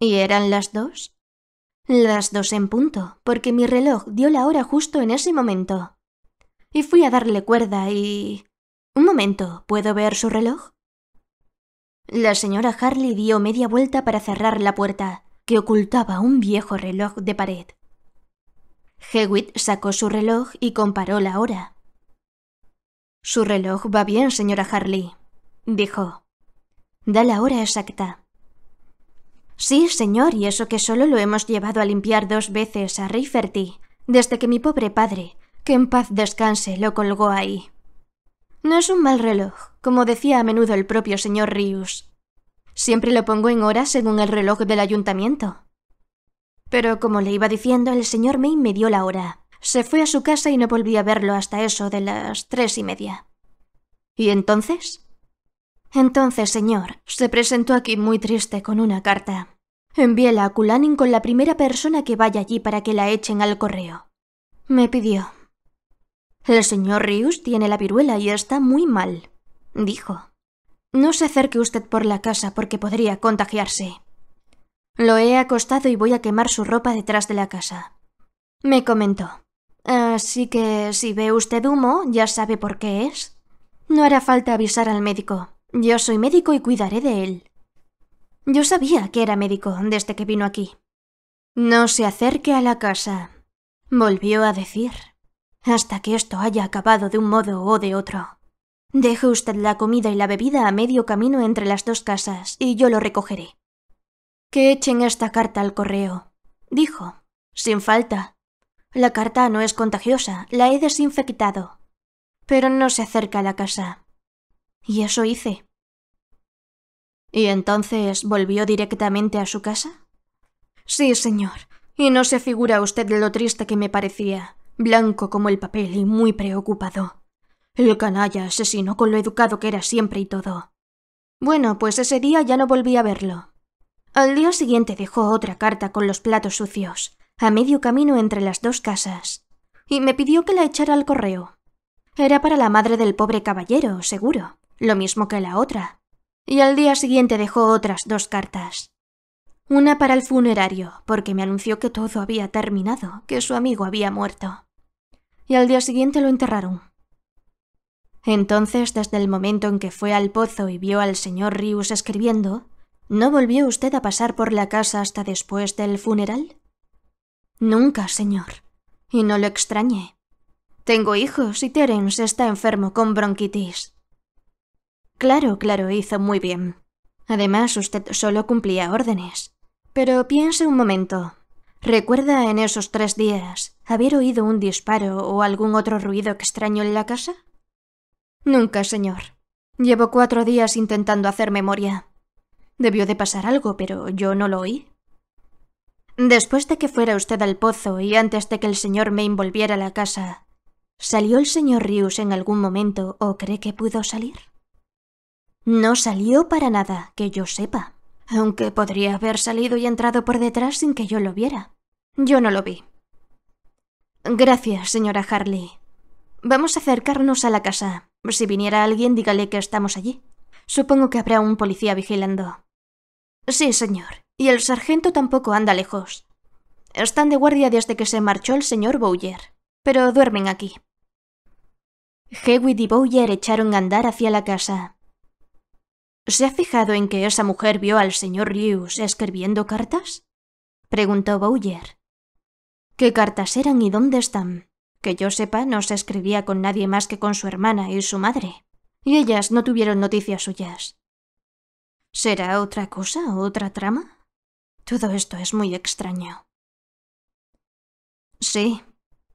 ¿Y eran las dos? Las dos en punto, porque mi reloj dio la hora justo en ese momento. Y fui a darle cuerda y... Un momento, ¿puedo ver su reloj? La señora Harley dio media vuelta para cerrar la puerta, que ocultaba un viejo reloj de pared. Hewitt sacó su reloj y comparó la hora. Su reloj va bien, señora Harley, dijo. Da la hora exacta. Sí, señor, y eso que solo lo hemos llevado a limpiar dos veces a Rifferty, desde que mi pobre padre, que en paz descanse, lo colgó ahí. No es un mal reloj, como decía a menudo el propio señor Rius. Siempre lo pongo en hora según el reloj del ayuntamiento. Pero como le iba diciendo, el señor May me dio la hora. Se fue a su casa y no volví a verlo hasta eso de las tres y media. ¿Y entonces? Entonces, señor, se presentó aquí muy triste con una carta. Envíela a Kulanin con la primera persona que vaya allí para que la echen al correo. Me pidió. El señor Rius tiene la viruela y está muy mal, dijo. No se acerque usted por la casa porque podría contagiarse. Lo he acostado y voy a quemar su ropa detrás de la casa. Me comentó. Así que si ve usted humo, ya sabe por qué es. No hará falta avisar al médico. Yo soy médico y cuidaré de él. Yo sabía que era médico desde que vino aquí. No se acerque a la casa, volvió a decir, hasta que esto haya acabado de un modo o de otro. Deje usted la comida y la bebida a medio camino entre las dos casas y yo lo recogeré. Que echen esta carta al correo, dijo, sin falta. La carta no es contagiosa, la he desinfectado. Pero no se acerca a la casa. Y eso hice. ¿Y entonces volvió directamente a su casa? Sí, señor. Y no se figura usted lo triste que me parecía, blanco como el papel y muy preocupado. El canalla asesinó con lo educado que era siempre y todo. Bueno, pues ese día ya no volví a verlo. Al día siguiente dejó otra carta con los platos sucios, a medio camino entre las dos casas, y me pidió que la echara al correo. Era para la madre del pobre caballero, seguro lo mismo que la otra, y al día siguiente dejó otras dos cartas. Una para el funerario, porque me anunció que todo había terminado, que su amigo había muerto. Y al día siguiente lo enterraron. Entonces, desde el momento en que fue al pozo y vio al señor Rius escribiendo, ¿no volvió usted a pasar por la casa hasta después del funeral? Nunca, señor. Y no lo extrañé. Tengo hijos y Terence está enfermo con bronquitis. Claro, claro, hizo muy bien. Además, usted solo cumplía órdenes. Pero piense un momento. ¿Recuerda en esos tres días haber oído un disparo o algún otro ruido extraño en la casa? Nunca, señor. Llevo cuatro días intentando hacer memoria. Debió de pasar algo, pero yo no lo oí. Después de que fuera usted al pozo y antes de que el señor me involviera a la casa, ¿salió el señor Rius en algún momento o cree que pudo salir? No salió para nada, que yo sepa, aunque podría haber salido y entrado por detrás sin que yo lo viera. Yo no lo vi. Gracias, señora Harley. Vamos a acercarnos a la casa. Si viniera alguien, dígale que estamos allí. Supongo que habrá un policía vigilando. Sí, señor. Y el sargento tampoco anda lejos. Están de guardia desde que se marchó el señor Bowyer, pero duermen aquí. Hewitt y Bowyer echaron a andar hacia la casa. ¿Se ha fijado en que esa mujer vio al señor Rius escribiendo cartas? preguntó Bowyer. ¿Qué cartas eran y dónde están? Que yo sepa, no se escribía con nadie más que con su hermana y su madre, y ellas no tuvieron noticias suyas. ¿Será otra cosa, otra trama? Todo esto es muy extraño. Sí,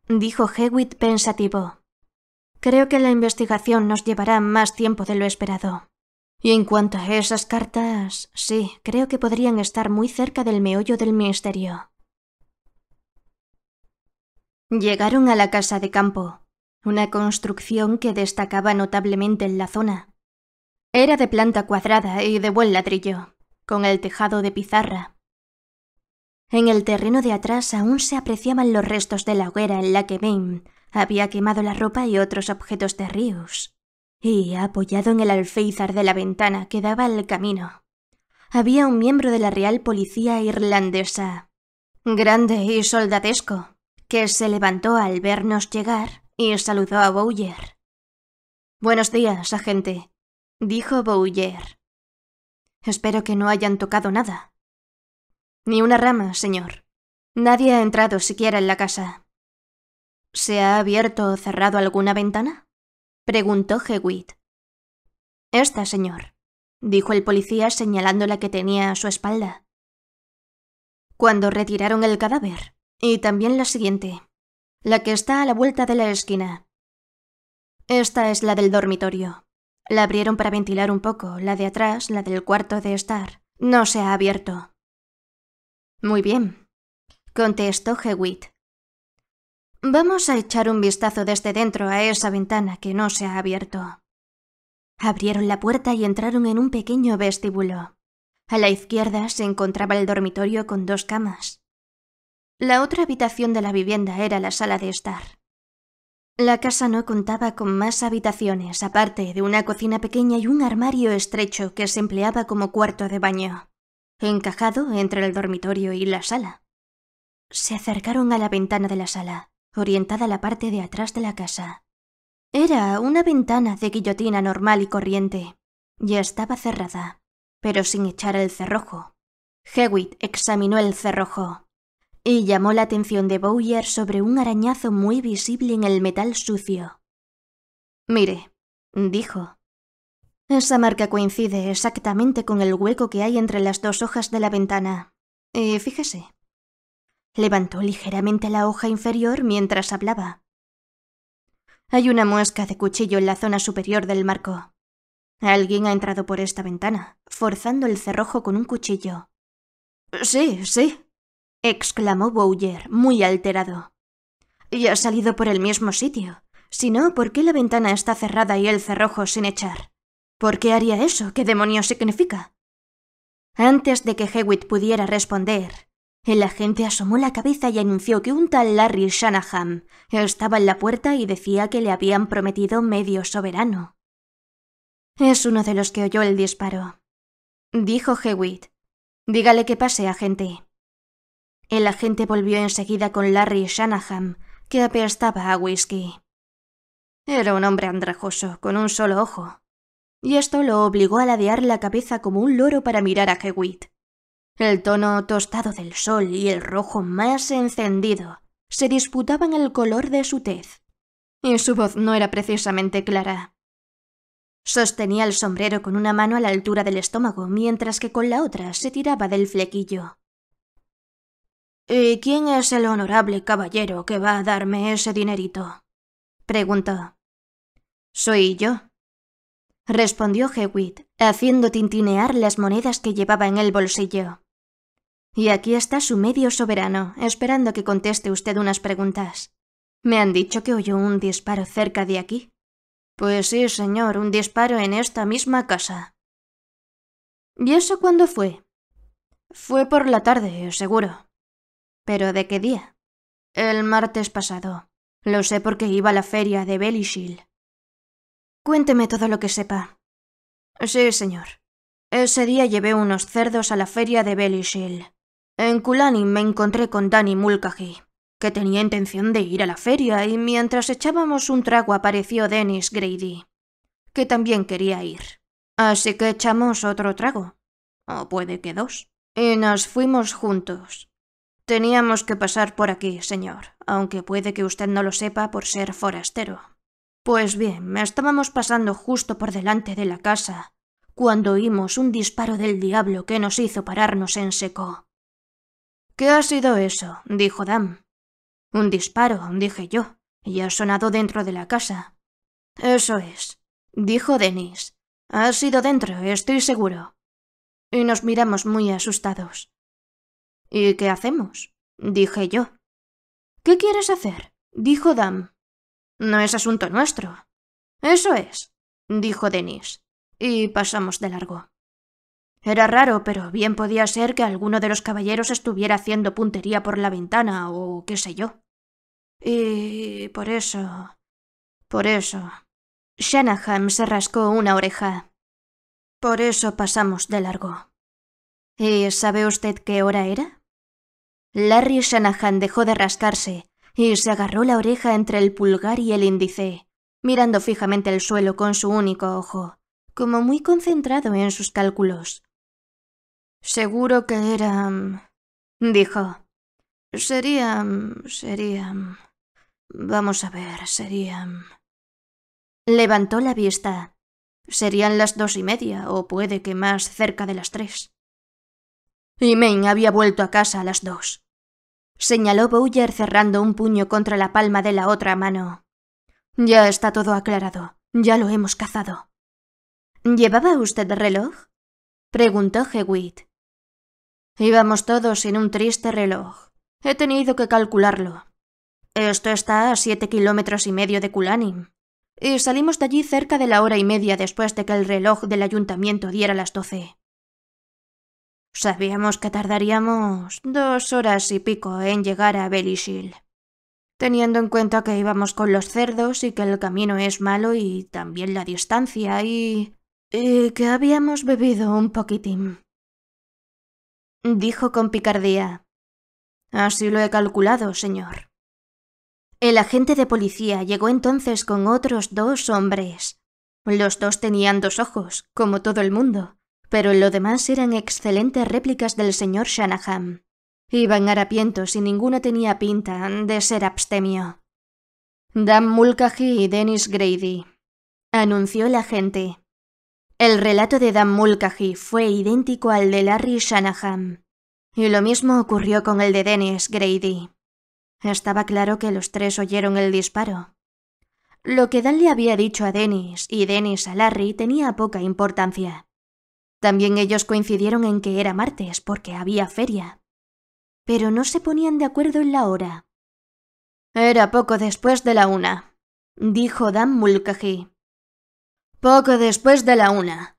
dijo Hewitt pensativo. Creo que la investigación nos llevará más tiempo de lo esperado. Y en cuanto a esas cartas, sí, creo que podrían estar muy cerca del meollo del misterio. Llegaron a la casa de campo, una construcción que destacaba notablemente en la zona. Era de planta cuadrada y de buen ladrillo, con el tejado de pizarra. En el terreno de atrás aún se apreciaban los restos de la hoguera en la que Bane había quemado la ropa y otros objetos de ríos y apoyado en el alféizar de la ventana que daba al camino. Había un miembro de la Real Policía Irlandesa, grande y soldadesco, que se levantó al vernos llegar y saludó a Bowyer. Buenos días, agente, dijo Bowyer. Espero que no hayan tocado nada. Ni una rama, señor. Nadie ha entrado siquiera en la casa. ¿Se ha abierto o cerrado alguna ventana? preguntó Hewitt. Esta, señor, dijo el policía señalando la que tenía a su espalda. Cuando retiraron el cadáver, y también la siguiente, la que está a la vuelta de la esquina. Esta es la del dormitorio. La abrieron para ventilar un poco, la de atrás, la del cuarto de estar. No se ha abierto. Muy bien, contestó Hewitt. Vamos a echar un vistazo desde dentro a esa ventana que no se ha abierto. Abrieron la puerta y entraron en un pequeño vestíbulo. A la izquierda se encontraba el dormitorio con dos camas. La otra habitación de la vivienda era la sala de estar. La casa no contaba con más habitaciones, aparte de una cocina pequeña y un armario estrecho que se empleaba como cuarto de baño, encajado entre el dormitorio y la sala. Se acercaron a la ventana de la sala orientada a la parte de atrás de la casa. Era una ventana de guillotina normal y corriente. Ya estaba cerrada, pero sin echar el cerrojo. Hewitt examinó el cerrojo y llamó la atención de Bowyer sobre un arañazo muy visible en el metal sucio. Mire, dijo. Esa marca coincide exactamente con el hueco que hay entre las dos hojas de la ventana. Y eh, fíjese, Levantó ligeramente la hoja inferior mientras hablaba. Hay una muesca de cuchillo en la zona superior del marco. Alguien ha entrado por esta ventana, forzando el cerrojo con un cuchillo. Sí, sí, exclamó Bowyer, muy alterado. Y ha salido por el mismo sitio. Si no, ¿por qué la ventana está cerrada y el cerrojo sin echar? ¿Por qué haría eso? ¿Qué demonios significa? Antes de que Hewitt pudiera responder, el agente asomó la cabeza y anunció que un tal Larry Shanahan estaba en la puerta y decía que le habían prometido medio soberano. Es uno de los que oyó el disparo. Dijo Hewitt. Dígale que pase, agente. El agente volvió enseguida con Larry Shanahan, que apestaba a whisky. Era un hombre andrajoso, con un solo ojo. Y esto lo obligó a ladear la cabeza como un loro para mirar a Hewitt. El tono tostado del sol y el rojo más encendido se disputaban el color de su tez, y su voz no era precisamente clara. Sostenía el sombrero con una mano a la altura del estómago, mientras que con la otra se tiraba del flequillo. ¿Y quién es el honorable caballero que va a darme ese dinerito? preguntó. Soy yo, respondió Hewitt, haciendo tintinear las monedas que llevaba en el bolsillo. Y aquí está su medio soberano, esperando que conteste usted unas preguntas. Me han dicho que oyó un disparo cerca de aquí. Pues sí, señor, un disparo en esta misma casa. ¿Y eso cuándo fue? Fue por la tarde, seguro. ¿Pero de qué día? El martes pasado. Lo sé porque iba a la feria de Belishil. Cuénteme todo lo que sepa. Sí, señor. Ese día llevé unos cerdos a la feria de Belishil. En Kulani me encontré con Danny Mulcahy, que tenía intención de ir a la feria y mientras echábamos un trago apareció Denis Grady, que también quería ir. Así que echamos otro trago, o puede que dos, y nos fuimos juntos. Teníamos que pasar por aquí, señor, aunque puede que usted no lo sepa por ser forastero. Pues bien, estábamos pasando justo por delante de la casa, cuando oímos un disparo del diablo que nos hizo pararnos en seco. ¿Qué ha sido eso? dijo Dam. Un disparo, dije yo, y ha sonado dentro de la casa. Eso es, dijo Denis. Ha sido dentro, estoy seguro. Y nos miramos muy asustados. ¿Y qué hacemos? dije yo. ¿Qué quieres hacer? dijo Dam. No es asunto nuestro. Eso es, dijo Denis, y pasamos de largo. Era raro, pero bien podía ser que alguno de los caballeros estuviera haciendo puntería por la ventana o qué sé yo. Y por eso. Por eso. Shanahan se rascó una oreja. Por eso pasamos de largo. ¿Y sabe usted qué hora era? Larry Shanahan dejó de rascarse y se agarró la oreja entre el pulgar y el índice, mirando fijamente el suelo con su único ojo, como muy concentrado en sus cálculos. Seguro que eran... Mm, dijo. —Serían... Mm, serían... Mm, vamos a ver, serían... Levantó la vista. Serían las dos y media, o puede que más cerca de las tres. Y Maine había vuelto a casa a las dos. Señaló Bowyer cerrando un puño contra la palma de la otra mano. Ya está todo aclarado. Ya lo hemos cazado. ¿Llevaba usted reloj? preguntó Hewitt. Íbamos todos en un triste reloj. He tenido que calcularlo. Esto está a siete kilómetros y medio de Kulanim. Y salimos de allí cerca de la hora y media después de que el reloj del ayuntamiento diera las doce. Sabíamos que tardaríamos dos horas y pico en llegar a Belishil, teniendo en cuenta que íbamos con los cerdos y que el camino es malo y también la distancia y... y que habíamos bebido un poquitín dijo con picardía. Así lo he calculado, señor. El agente de policía llegó entonces con otros dos hombres. Los dos tenían dos ojos, como todo el mundo, pero en lo demás eran excelentes réplicas del señor Shanahan. Iban harapientos y ninguno tenía pinta de ser abstemio. Dan Mulcahy y Dennis Grady, anunció el agente. El relato de Dan Mulcahy fue idéntico al de Larry Shanahan, y lo mismo ocurrió con el de Dennis Grady. Estaba claro que los tres oyeron el disparo. Lo que Dan le había dicho a Dennis y Dennis a Larry tenía poca importancia. También ellos coincidieron en que era martes porque había feria. Pero no se ponían de acuerdo en la hora. Era poco después de la una, dijo Dan Mulcahy. Poco después de la una,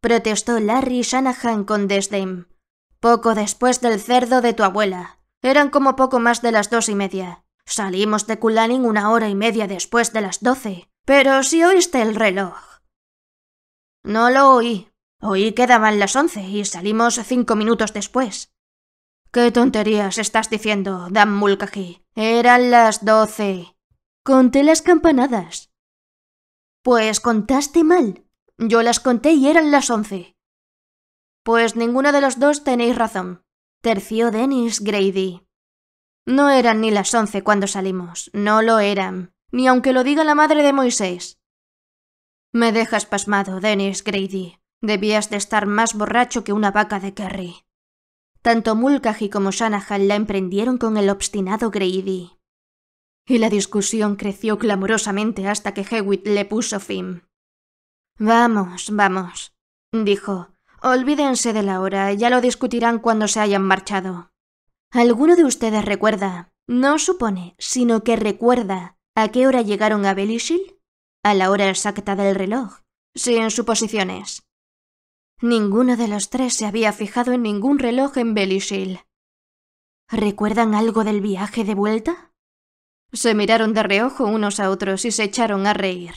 protestó Larry Shanahan con desdén. Poco después del cerdo de tu abuela. Eran como poco más de las dos y media. Salimos de Kulanin una hora y media después de las doce. Pero si oíste el reloj. No lo oí. Oí que daban las once y salimos cinco minutos después. ¿Qué tonterías estás diciendo, Dan Mulcahy? Eran las doce. Conté las campanadas. Pues contaste mal. Yo las conté y eran las once. Pues ninguno de los dos tenéis razón. Terció Dennis Grady. No eran ni las once cuando salimos. No lo eran. Ni aunque lo diga la madre de Moisés. Me dejas pasmado, Dennis Grady. Debías de estar más borracho que una vaca de Kerry. Tanto Mulcahy como Shanahan la emprendieron con el obstinado Grady y la discusión creció clamorosamente hasta que Hewitt le puso fin. Vamos, vamos, dijo. Olvídense de la hora, ya lo discutirán cuando se hayan marchado. Alguno de ustedes recuerda, no supone, sino que recuerda, a qué hora llegaron a Belishil? A la hora exacta del reloj, sin suposiciones. Ninguno de los tres se había fijado en ningún reloj en Belishil. ¿Recuerdan algo del viaje de vuelta? Se miraron de reojo unos a otros y se echaron a reír.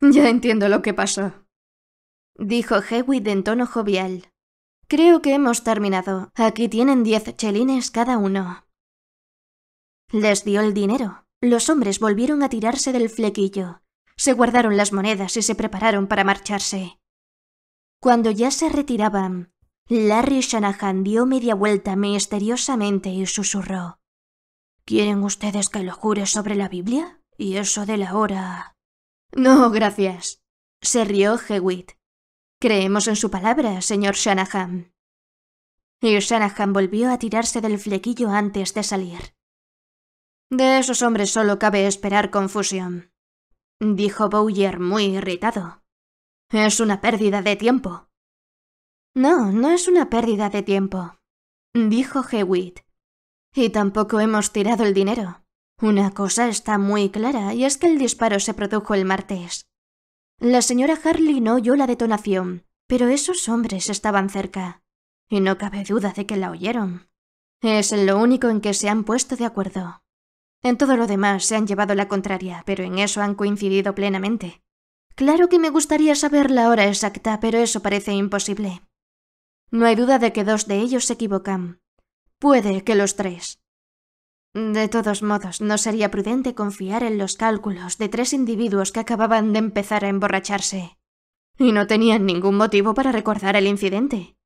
Ya entiendo lo que pasó, dijo Hewitt en tono jovial. Creo que hemos terminado. Aquí tienen diez chelines cada uno. Les dio el dinero. Los hombres volvieron a tirarse del flequillo. Se guardaron las monedas y se prepararon para marcharse. Cuando ya se retiraban, Larry Shanahan dio media vuelta misteriosamente y susurró. ¿Quieren ustedes que lo jure sobre la Biblia? ¿Y eso de la hora? No, gracias. Se rió Hewitt. Creemos en su palabra, señor Shanahan. Y Shanahan volvió a tirarse del flequillo antes de salir. De esos hombres solo cabe esperar confusión, dijo Bowyer muy irritado. Es una pérdida de tiempo. No, no es una pérdida de tiempo, dijo Hewitt. Y tampoco hemos tirado el dinero. Una cosa está muy clara, y es que el disparo se produjo el martes. La señora Harley no oyó la detonación, pero esos hombres estaban cerca. Y no cabe duda de que la oyeron. Es lo único en que se han puesto de acuerdo. En todo lo demás se han llevado la contraria, pero en eso han coincidido plenamente. Claro que me gustaría saber la hora exacta, pero eso parece imposible. No hay duda de que dos de ellos se equivocan, Puede que los tres. De todos modos, no sería prudente confiar en los cálculos de tres individuos que acababan de empezar a emborracharse. Y no tenían ningún motivo para recordar el incidente.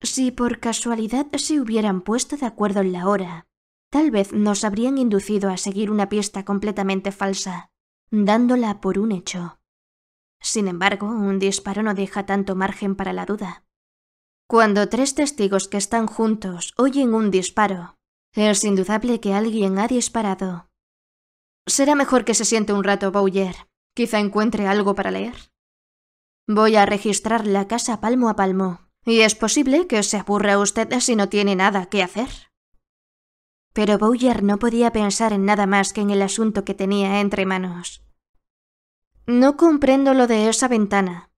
Si por casualidad se hubieran puesto de acuerdo en la hora, tal vez nos habrían inducido a seguir una pista completamente falsa, dándola por un hecho. Sin embargo, un disparo no deja tanto margen para la duda. Cuando tres testigos que están juntos oyen un disparo, es indudable que alguien ha disparado. Será mejor que se siente un rato Bowyer. Quizá encuentre algo para leer. Voy a registrar la casa palmo a palmo, y es posible que se aburra usted si no tiene nada que hacer. Pero Bowyer no podía pensar en nada más que en el asunto que tenía entre manos. No comprendo lo de esa ventana,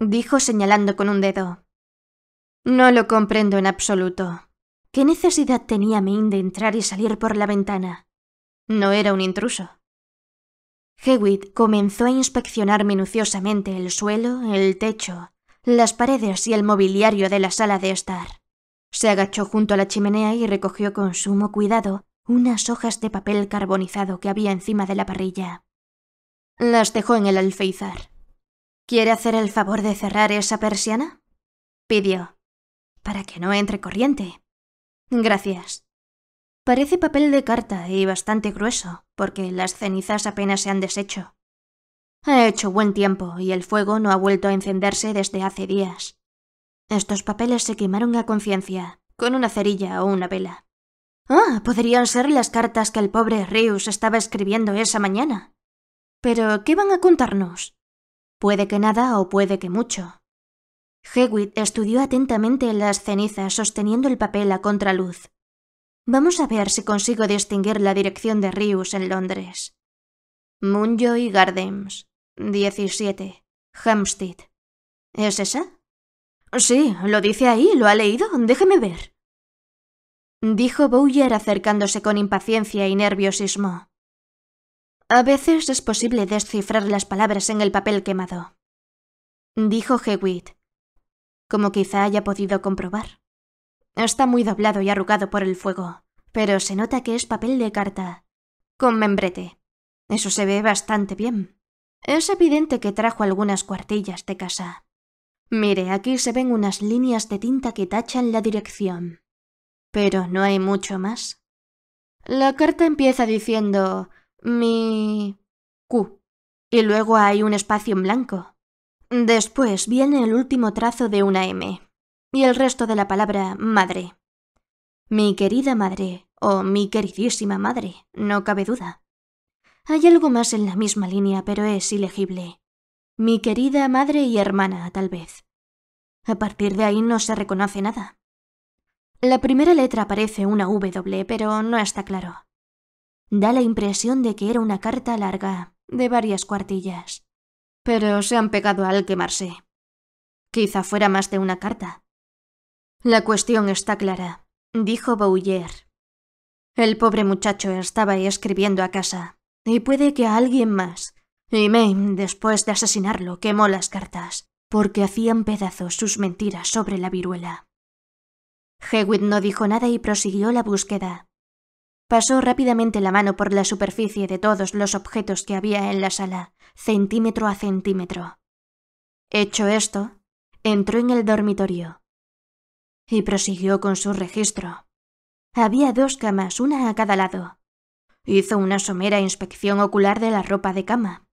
dijo señalando con un dedo. No lo comprendo en absoluto. ¿Qué necesidad tenía Maine de entrar y salir por la ventana? No era un intruso. Hewitt comenzó a inspeccionar minuciosamente el suelo, el techo, las paredes y el mobiliario de la sala de estar. Se agachó junto a la chimenea y recogió con sumo cuidado unas hojas de papel carbonizado que había encima de la parrilla. Las dejó en el alféizar. ¿Quiere hacer el favor de cerrar esa persiana? pidió para que no entre corriente. Gracias. Parece papel de carta y bastante grueso, porque las cenizas apenas se han deshecho. Ha hecho buen tiempo y el fuego no ha vuelto a encenderse desde hace días. Estos papeles se quemaron a conciencia, con una cerilla o una vela. Ah, podrían ser las cartas que el pobre Rius estaba escribiendo esa mañana. Pero, ¿qué van a contarnos? Puede que nada o puede que mucho, Hewitt estudió atentamente las cenizas sosteniendo el papel a contraluz. Vamos a ver si consigo distinguir la dirección de Rius en Londres. y Gardens, 17, Hampstead. ¿Es esa? Sí, lo dice ahí, lo ha leído, déjeme ver. Dijo Bowyer acercándose con impaciencia y nerviosismo. A veces es posible descifrar las palabras en el papel quemado. Dijo Hewitt, como quizá haya podido comprobar. Está muy doblado y arrugado por el fuego, pero se nota que es papel de carta, con membrete. Eso se ve bastante bien. Es evidente que trajo algunas cuartillas de casa. Mire, aquí se ven unas líneas de tinta que tachan la dirección. Pero no hay mucho más. La carta empieza diciendo mi Q y luego hay un espacio en blanco. Después viene el último trazo de una M y el resto de la palabra madre. Mi querida madre o mi queridísima madre, no cabe duda. Hay algo más en la misma línea, pero es ilegible. Mi querida madre y hermana, tal vez. A partir de ahí no se reconoce nada. La primera letra parece una W, pero no está claro. Da la impresión de que era una carta larga, de varias cuartillas pero se han pegado al quemarse. Quizá fuera más de una carta. La cuestión está clara, dijo Bouyer. El pobre muchacho estaba escribiendo a casa, y puede que a alguien más. Y Mame, después de asesinarlo, quemó las cartas, porque hacían pedazos sus mentiras sobre la viruela. Hewitt no dijo nada y prosiguió la búsqueda. Pasó rápidamente la mano por la superficie de todos los objetos que había en la sala, centímetro a centímetro. Hecho esto, entró en el dormitorio y prosiguió con su registro. Había dos camas, una a cada lado. Hizo una somera inspección ocular de la ropa de cama.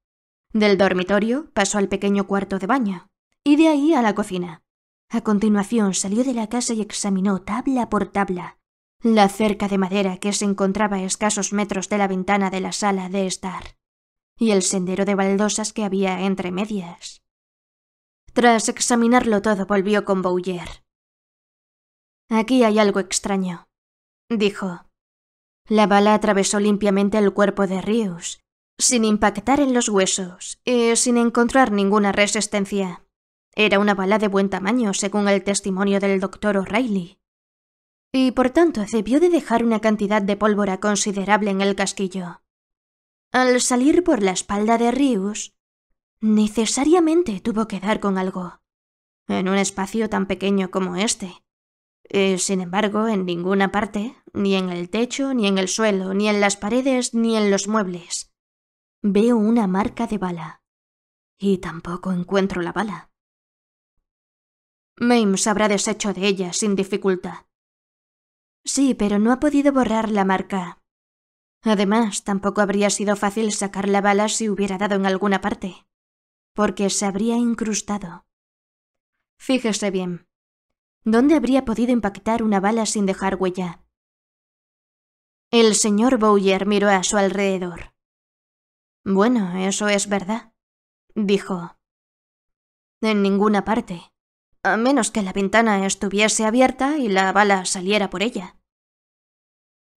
Del dormitorio pasó al pequeño cuarto de baño y de ahí a la cocina. A continuación salió de la casa y examinó tabla por tabla la cerca de madera que se encontraba a escasos metros de la ventana de la sala de estar, y el sendero de baldosas que había entre medias. Tras examinarlo todo, volvió con Bowyer. Aquí hay algo extraño, dijo. La bala atravesó limpiamente el cuerpo de Rius, sin impactar en los huesos y sin encontrar ninguna resistencia. Era una bala de buen tamaño, según el testimonio del doctor O'Reilly y por tanto debió de dejar una cantidad de pólvora considerable en el casquillo. Al salir por la espalda de Rius, necesariamente tuvo que dar con algo, en un espacio tan pequeño como este. Y, eh, sin embargo, en ninguna parte, ni en el techo, ni en el suelo, ni en las paredes, ni en los muebles, veo una marca de bala. Y tampoco encuentro la bala. Mames habrá deshecho de ella sin dificultad. Sí, pero no ha podido borrar la marca. Además, tampoco habría sido fácil sacar la bala si hubiera dado en alguna parte, porque se habría incrustado. Fíjese bien, ¿dónde habría podido impactar una bala sin dejar huella? El señor Bowyer miró a su alrededor. Bueno, eso es verdad, dijo. En ninguna parte a menos que la ventana estuviese abierta y la bala saliera por ella.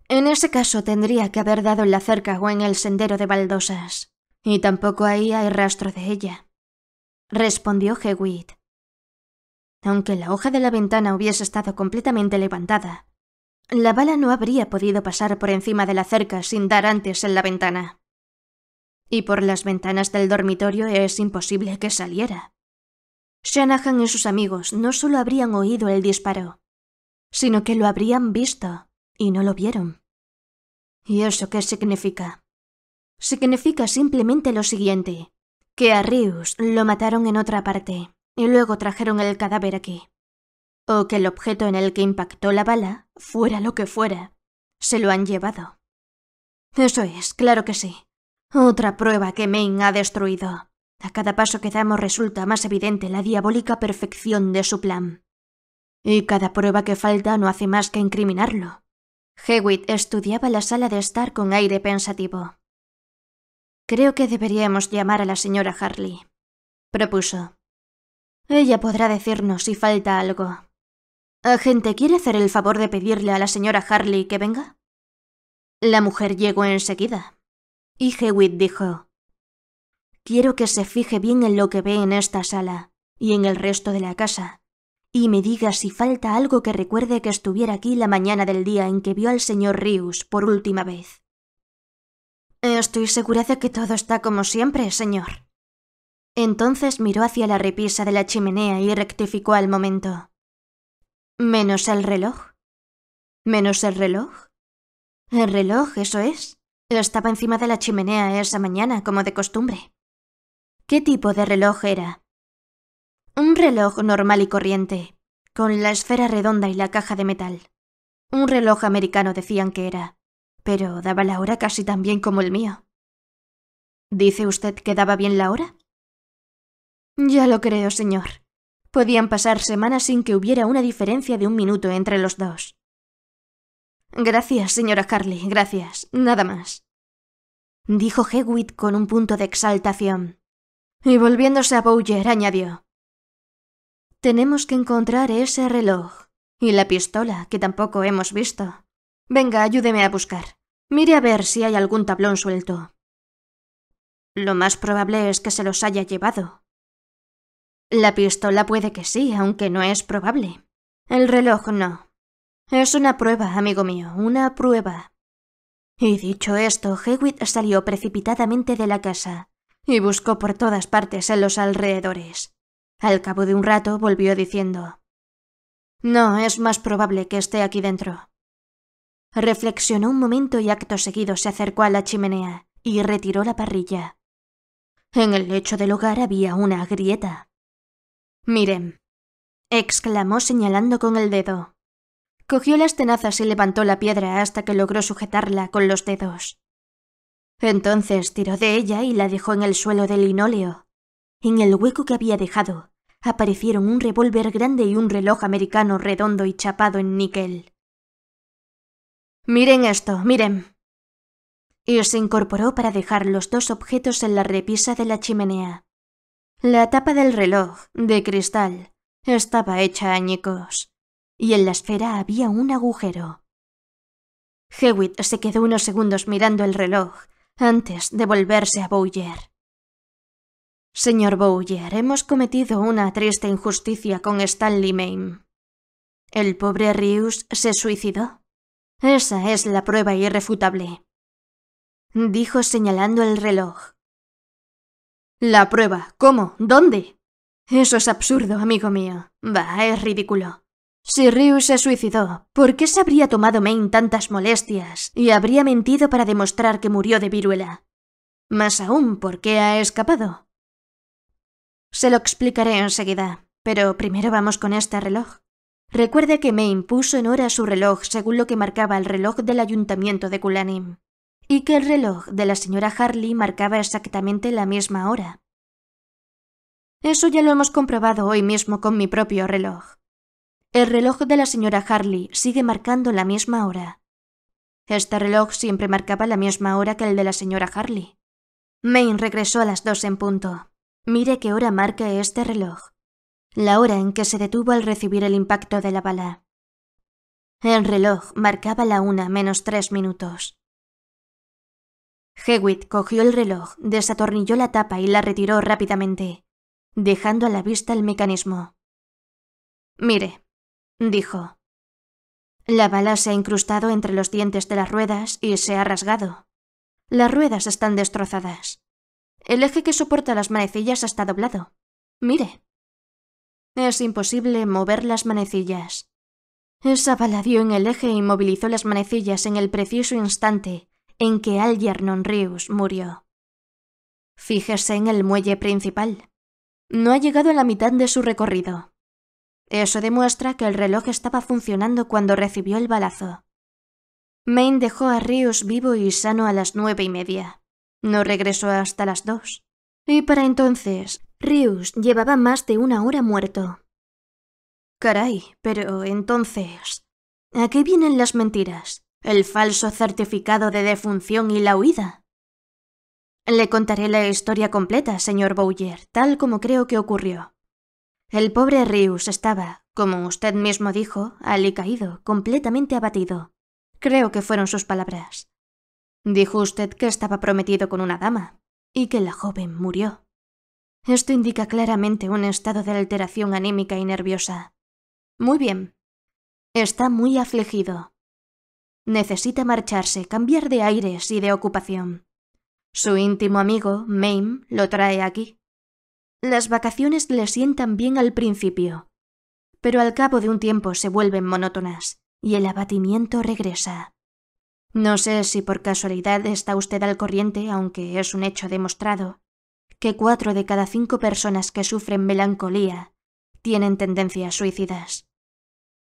En ese caso tendría que haber dado en la cerca o en el sendero de baldosas, y tampoco ahí hay rastro de ella, respondió Hewitt. Aunque la hoja de la ventana hubiese estado completamente levantada, la bala no habría podido pasar por encima de la cerca sin dar antes en la ventana. Y por las ventanas del dormitorio es imposible que saliera. Shanahan y sus amigos no solo habrían oído el disparo, sino que lo habrían visto y no lo vieron. ¿Y eso qué significa? Significa simplemente lo siguiente, que a Rius lo mataron en otra parte y luego trajeron el cadáver aquí. O que el objeto en el que impactó la bala, fuera lo que fuera, se lo han llevado. Eso es, claro que sí. Otra prueba que Maine ha destruido. A cada paso que damos resulta más evidente la diabólica perfección de su plan. Y cada prueba que falta no hace más que incriminarlo. Hewitt estudiaba la sala de estar con aire pensativo. Creo que deberíamos llamar a la señora Harley, propuso. Ella podrá decirnos si falta algo. Agente, ¿quiere hacer el favor de pedirle a la señora Harley que venga? La mujer llegó enseguida. Y Hewitt dijo, Quiero que se fije bien en lo que ve en esta sala y en el resto de la casa, y me diga si falta algo que recuerde que estuviera aquí la mañana del día en que vio al señor Rius por última vez. Estoy segura de que todo está como siempre, señor. Entonces miró hacia la repisa de la chimenea y rectificó al momento. Menos el reloj. Menos el reloj. El reloj, eso es. Estaba encima de la chimenea esa mañana, como de costumbre. ¿Qué tipo de reloj era? Un reloj normal y corriente, con la esfera redonda y la caja de metal. Un reloj americano decían que era, pero daba la hora casi tan bien como el mío. ¿Dice usted que daba bien la hora? Ya lo creo, señor. Podían pasar semanas sin que hubiera una diferencia de un minuto entre los dos. Gracias, señora Harley, gracias. Nada más. Dijo Hewitt con un punto de exaltación. Y volviéndose a Bowyer, añadió. Tenemos que encontrar ese reloj y la pistola, que tampoco hemos visto. Venga, ayúdeme a buscar. Mire a ver si hay algún tablón suelto. Lo más probable es que se los haya llevado. La pistola puede que sí, aunque no es probable. El reloj no. Es una prueba, amigo mío, una prueba. Y dicho esto, Hewitt salió precipitadamente de la casa, y buscó por todas partes en los alrededores. Al cabo de un rato volvió diciendo No, es más probable que esté aquí dentro. Reflexionó un momento y acto seguido se acercó a la chimenea y retiró la parrilla. En el lecho del hogar había una grieta. Miren, exclamó señalando con el dedo. Cogió las tenazas y levantó la piedra hasta que logró sujetarla con los dedos. Entonces tiró de ella y la dejó en el suelo del linóleo. En el hueco que había dejado aparecieron un revólver grande y un reloj americano redondo y chapado en níquel. Miren esto, miren. Y se incorporó para dejar los dos objetos en la repisa de la chimenea. La tapa del reloj, de cristal, estaba hecha añicos, y en la esfera había un agujero. Hewitt se quedó unos segundos mirando el reloj antes de volverse a Bowyer. Señor Bowyer, hemos cometido una triste injusticia con Stanley Mame. El pobre Rius se suicidó. Esa es la prueba irrefutable. Dijo señalando el reloj. La prueba. ¿Cómo? ¿Dónde? Eso es absurdo, amigo mío. Va, es ridículo. Si Ryu se suicidó, ¿por qué se habría tomado Main tantas molestias y habría mentido para demostrar que murió de viruela? Más aún, ¿por qué ha escapado? Se lo explicaré enseguida, pero primero vamos con este reloj. Recuerde que Main puso en hora su reloj según lo que marcaba el reloj del ayuntamiento de Kulanim, y que el reloj de la señora Harley marcaba exactamente la misma hora. Eso ya lo hemos comprobado hoy mismo con mi propio reloj. El reloj de la señora Harley sigue marcando la misma hora. Este reloj siempre marcaba la misma hora que el de la señora Harley. Maine regresó a las dos en punto. Mire qué hora marca este reloj. La hora en que se detuvo al recibir el impacto de la bala. El reloj marcaba la una menos tres minutos. Hewitt cogió el reloj, desatornilló la tapa y la retiró rápidamente, dejando a la vista el mecanismo. Mire, dijo. La bala se ha incrustado entre los dientes de las ruedas y se ha rasgado. Las ruedas están destrozadas. El eje que soporta las manecillas está doblado. Mire. Es imposible mover las manecillas. Esa bala dio en el eje e inmovilizó las manecillas en el preciso instante en que Algernon Rius murió. Fíjese en el muelle principal. No ha llegado a la mitad de su recorrido. Eso demuestra que el reloj estaba funcionando cuando recibió el balazo. Maine dejó a Rius vivo y sano a las nueve y media. No regresó hasta las dos. Y para entonces, Rius llevaba más de una hora muerto. Caray, pero entonces... ¿A qué vienen las mentiras? ¿El falso certificado de defunción y la huida? Le contaré la historia completa, señor Bowyer, tal como creo que ocurrió. El pobre Rius estaba, como usted mismo dijo, alicaído, completamente abatido. Creo que fueron sus palabras. Dijo usted que estaba prometido con una dama y que la joven murió. Esto indica claramente un estado de alteración anímica y nerviosa. Muy bien. Está muy afligido. Necesita marcharse, cambiar de aires y de ocupación. Su íntimo amigo, Mame, lo trae aquí. Las vacaciones le sientan bien al principio, pero al cabo de un tiempo se vuelven monótonas y el abatimiento regresa. No sé si por casualidad está usted al corriente, aunque es un hecho demostrado, que cuatro de cada cinco personas que sufren melancolía tienen tendencias suicidas.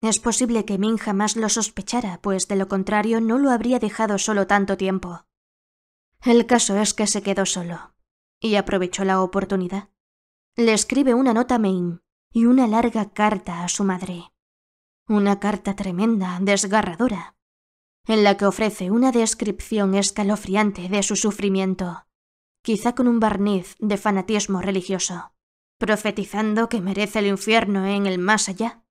Es posible que Min jamás lo sospechara, pues de lo contrario no lo habría dejado solo tanto tiempo. El caso es que se quedó solo, y aprovechó la oportunidad le escribe una nota a Maine y una larga carta a su madre. Una carta tremenda, desgarradora, en la que ofrece una descripción escalofriante de su sufrimiento, quizá con un barniz de fanatismo religioso, profetizando que merece el infierno en el más allá.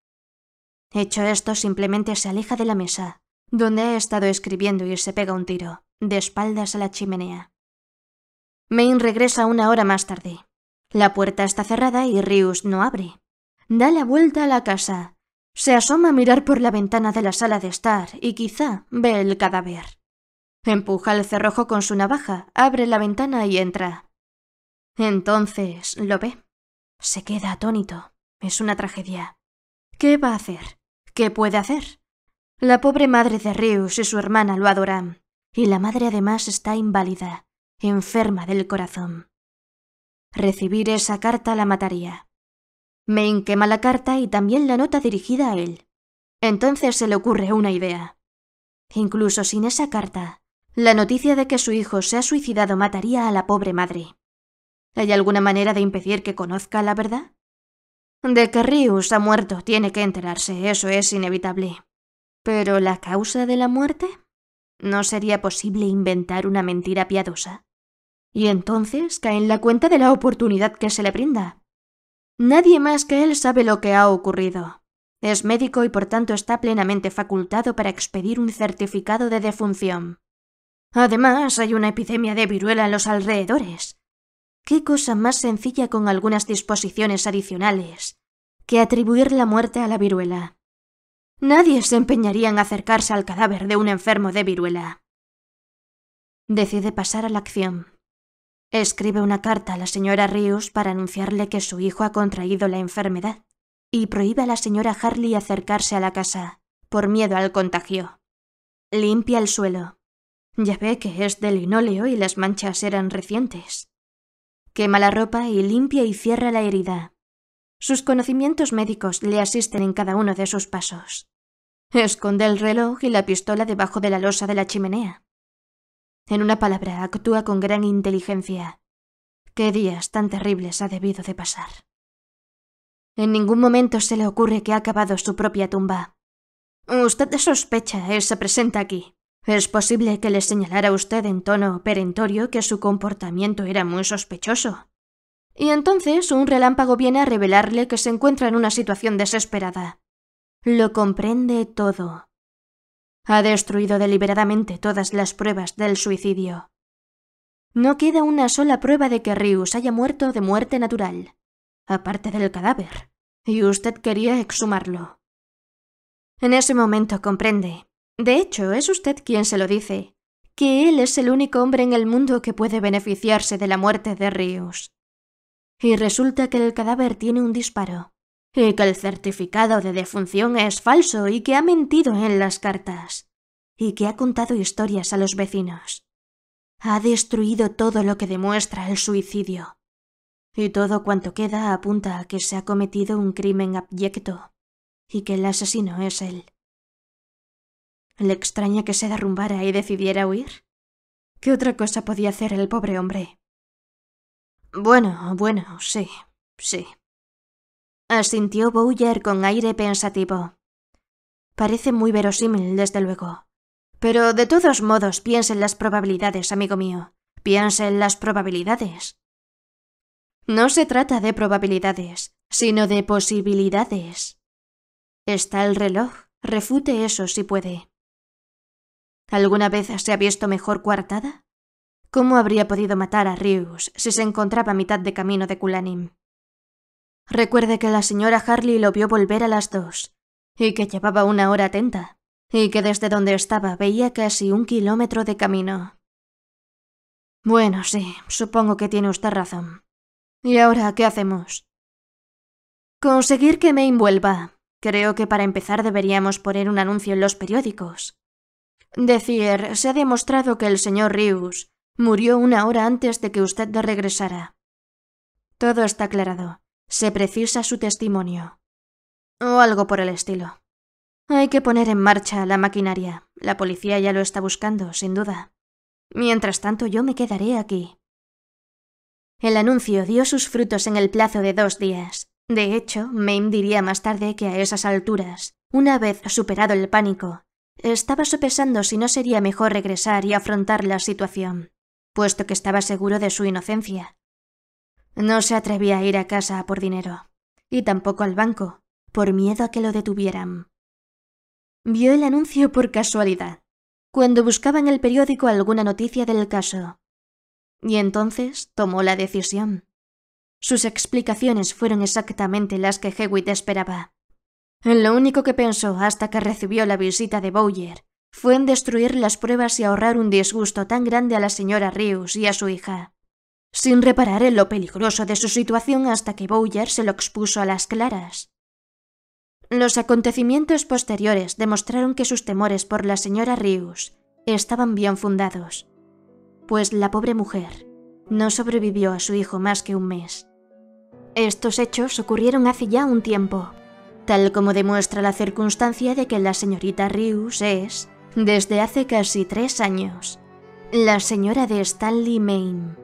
Hecho esto, simplemente se aleja de la mesa, donde ha estado escribiendo y se pega un tiro, de espaldas a la chimenea. Maine regresa una hora más tarde, la puerta está cerrada y Rius no abre. Da la vuelta a la casa. Se asoma a mirar por la ventana de la sala de estar y quizá ve el cadáver. Empuja el cerrojo con su navaja, abre la ventana y entra. Entonces lo ve. Se queda atónito. Es una tragedia. ¿Qué va a hacer? ¿Qué puede hacer? La pobre madre de Rius y su hermana lo adoran. Y la madre además está inválida, enferma del corazón. Recibir esa carta la mataría. Me quema la carta y también la nota dirigida a él. Entonces se le ocurre una idea. Incluso sin esa carta, la noticia de que su hijo se ha suicidado mataría a la pobre madre. ¿Hay alguna manera de impedir que conozca la verdad? De que Rius ha muerto tiene que enterarse, eso es inevitable. Pero la causa de la muerte? ¿No sería posible inventar una mentira piadosa? y entonces cae en la cuenta de la oportunidad que se le brinda. Nadie más que él sabe lo que ha ocurrido. Es médico y por tanto está plenamente facultado para expedir un certificado de defunción. Además, hay una epidemia de viruela en los alrededores. Qué cosa más sencilla con algunas disposiciones adicionales que atribuir la muerte a la viruela. Nadie se empeñaría en acercarse al cadáver de un enfermo de viruela. Decide pasar a la acción. Escribe una carta a la señora Rius para anunciarle que su hijo ha contraído la enfermedad y prohíbe a la señora Harley acercarse a la casa, por miedo al contagio. Limpia el suelo. Ya ve que es de linóleo y las manchas eran recientes. Quema la ropa y limpia y cierra la herida. Sus conocimientos médicos le asisten en cada uno de sus pasos. Esconde el reloj y la pistola debajo de la losa de la chimenea. En una palabra, actúa con gran inteligencia. ¿Qué días tan terribles ha debido de pasar? En ningún momento se le ocurre que ha acabado su propia tumba. Usted sospecha, él eh, se presenta aquí. Es posible que le señalara a usted en tono perentorio que su comportamiento era muy sospechoso. Y entonces un relámpago viene a revelarle que se encuentra en una situación desesperada. Lo comprende todo. Ha destruido deliberadamente todas las pruebas del suicidio. No queda una sola prueba de que Rius haya muerto de muerte natural, aparte del cadáver, y usted quería exhumarlo. En ese momento comprende. De hecho, es usted quien se lo dice, que él es el único hombre en el mundo que puede beneficiarse de la muerte de Rius. Y resulta que el cadáver tiene un disparo y eh, que el certificado de defunción es falso y que ha mentido en las cartas, y que ha contado historias a los vecinos. Ha destruido todo lo que demuestra el suicidio, y todo cuanto queda apunta a que se ha cometido un crimen abyecto, y que el asesino es él. ¿Le extraña que se derrumbara y decidiera huir? ¿Qué otra cosa podía hacer el pobre hombre? Bueno, bueno, sí, sí asintió Bowyer con aire pensativo. Parece muy verosímil, desde luego. Pero de todos modos, piensen en las probabilidades, amigo mío. piense en las probabilidades. No se trata de probabilidades, sino de posibilidades. Está el reloj. Refute eso si puede. ¿Alguna vez se ha visto mejor coartada? ¿Cómo habría podido matar a Rius si se encontraba a mitad de camino de Kulanim? Recuerde que la señora Harley lo vio volver a las dos, y que llevaba una hora atenta, y que desde donde estaba veía casi un kilómetro de camino. Bueno, sí, supongo que tiene usted razón. ¿Y ahora qué hacemos? Conseguir que me envuelva. Creo que para empezar deberíamos poner un anuncio en los periódicos. Decir, se ha demostrado que el señor Rius murió una hora antes de que usted regresara. Todo está aclarado se precisa su testimonio. O algo por el estilo. Hay que poner en marcha la maquinaria. La policía ya lo está buscando, sin duda. Mientras tanto, yo me quedaré aquí. El anuncio dio sus frutos en el plazo de dos días. De hecho, Maine diría más tarde que a esas alturas, una vez superado el pánico, estaba sopesando si no sería mejor regresar y afrontar la situación, puesto que estaba seguro de su inocencia, no se atrevía a ir a casa por dinero, y tampoco al banco, por miedo a que lo detuvieran. Vio el anuncio por casualidad, cuando buscaba en el periódico alguna noticia del caso. Y entonces tomó la decisión. Sus explicaciones fueron exactamente las que Hewitt esperaba. En lo único que pensó hasta que recibió la visita de Bowyer fue en destruir las pruebas y ahorrar un disgusto tan grande a la señora Rius y a su hija sin reparar en lo peligroso de su situación hasta que Bowyer se lo expuso a las claras. Los acontecimientos posteriores demostraron que sus temores por la señora Rius estaban bien fundados, pues la pobre mujer no sobrevivió a su hijo más que un mes. Estos hechos ocurrieron hace ya un tiempo, tal como demuestra la circunstancia de que la señorita Rius es, desde hace casi tres años, la señora de Stanley Maine.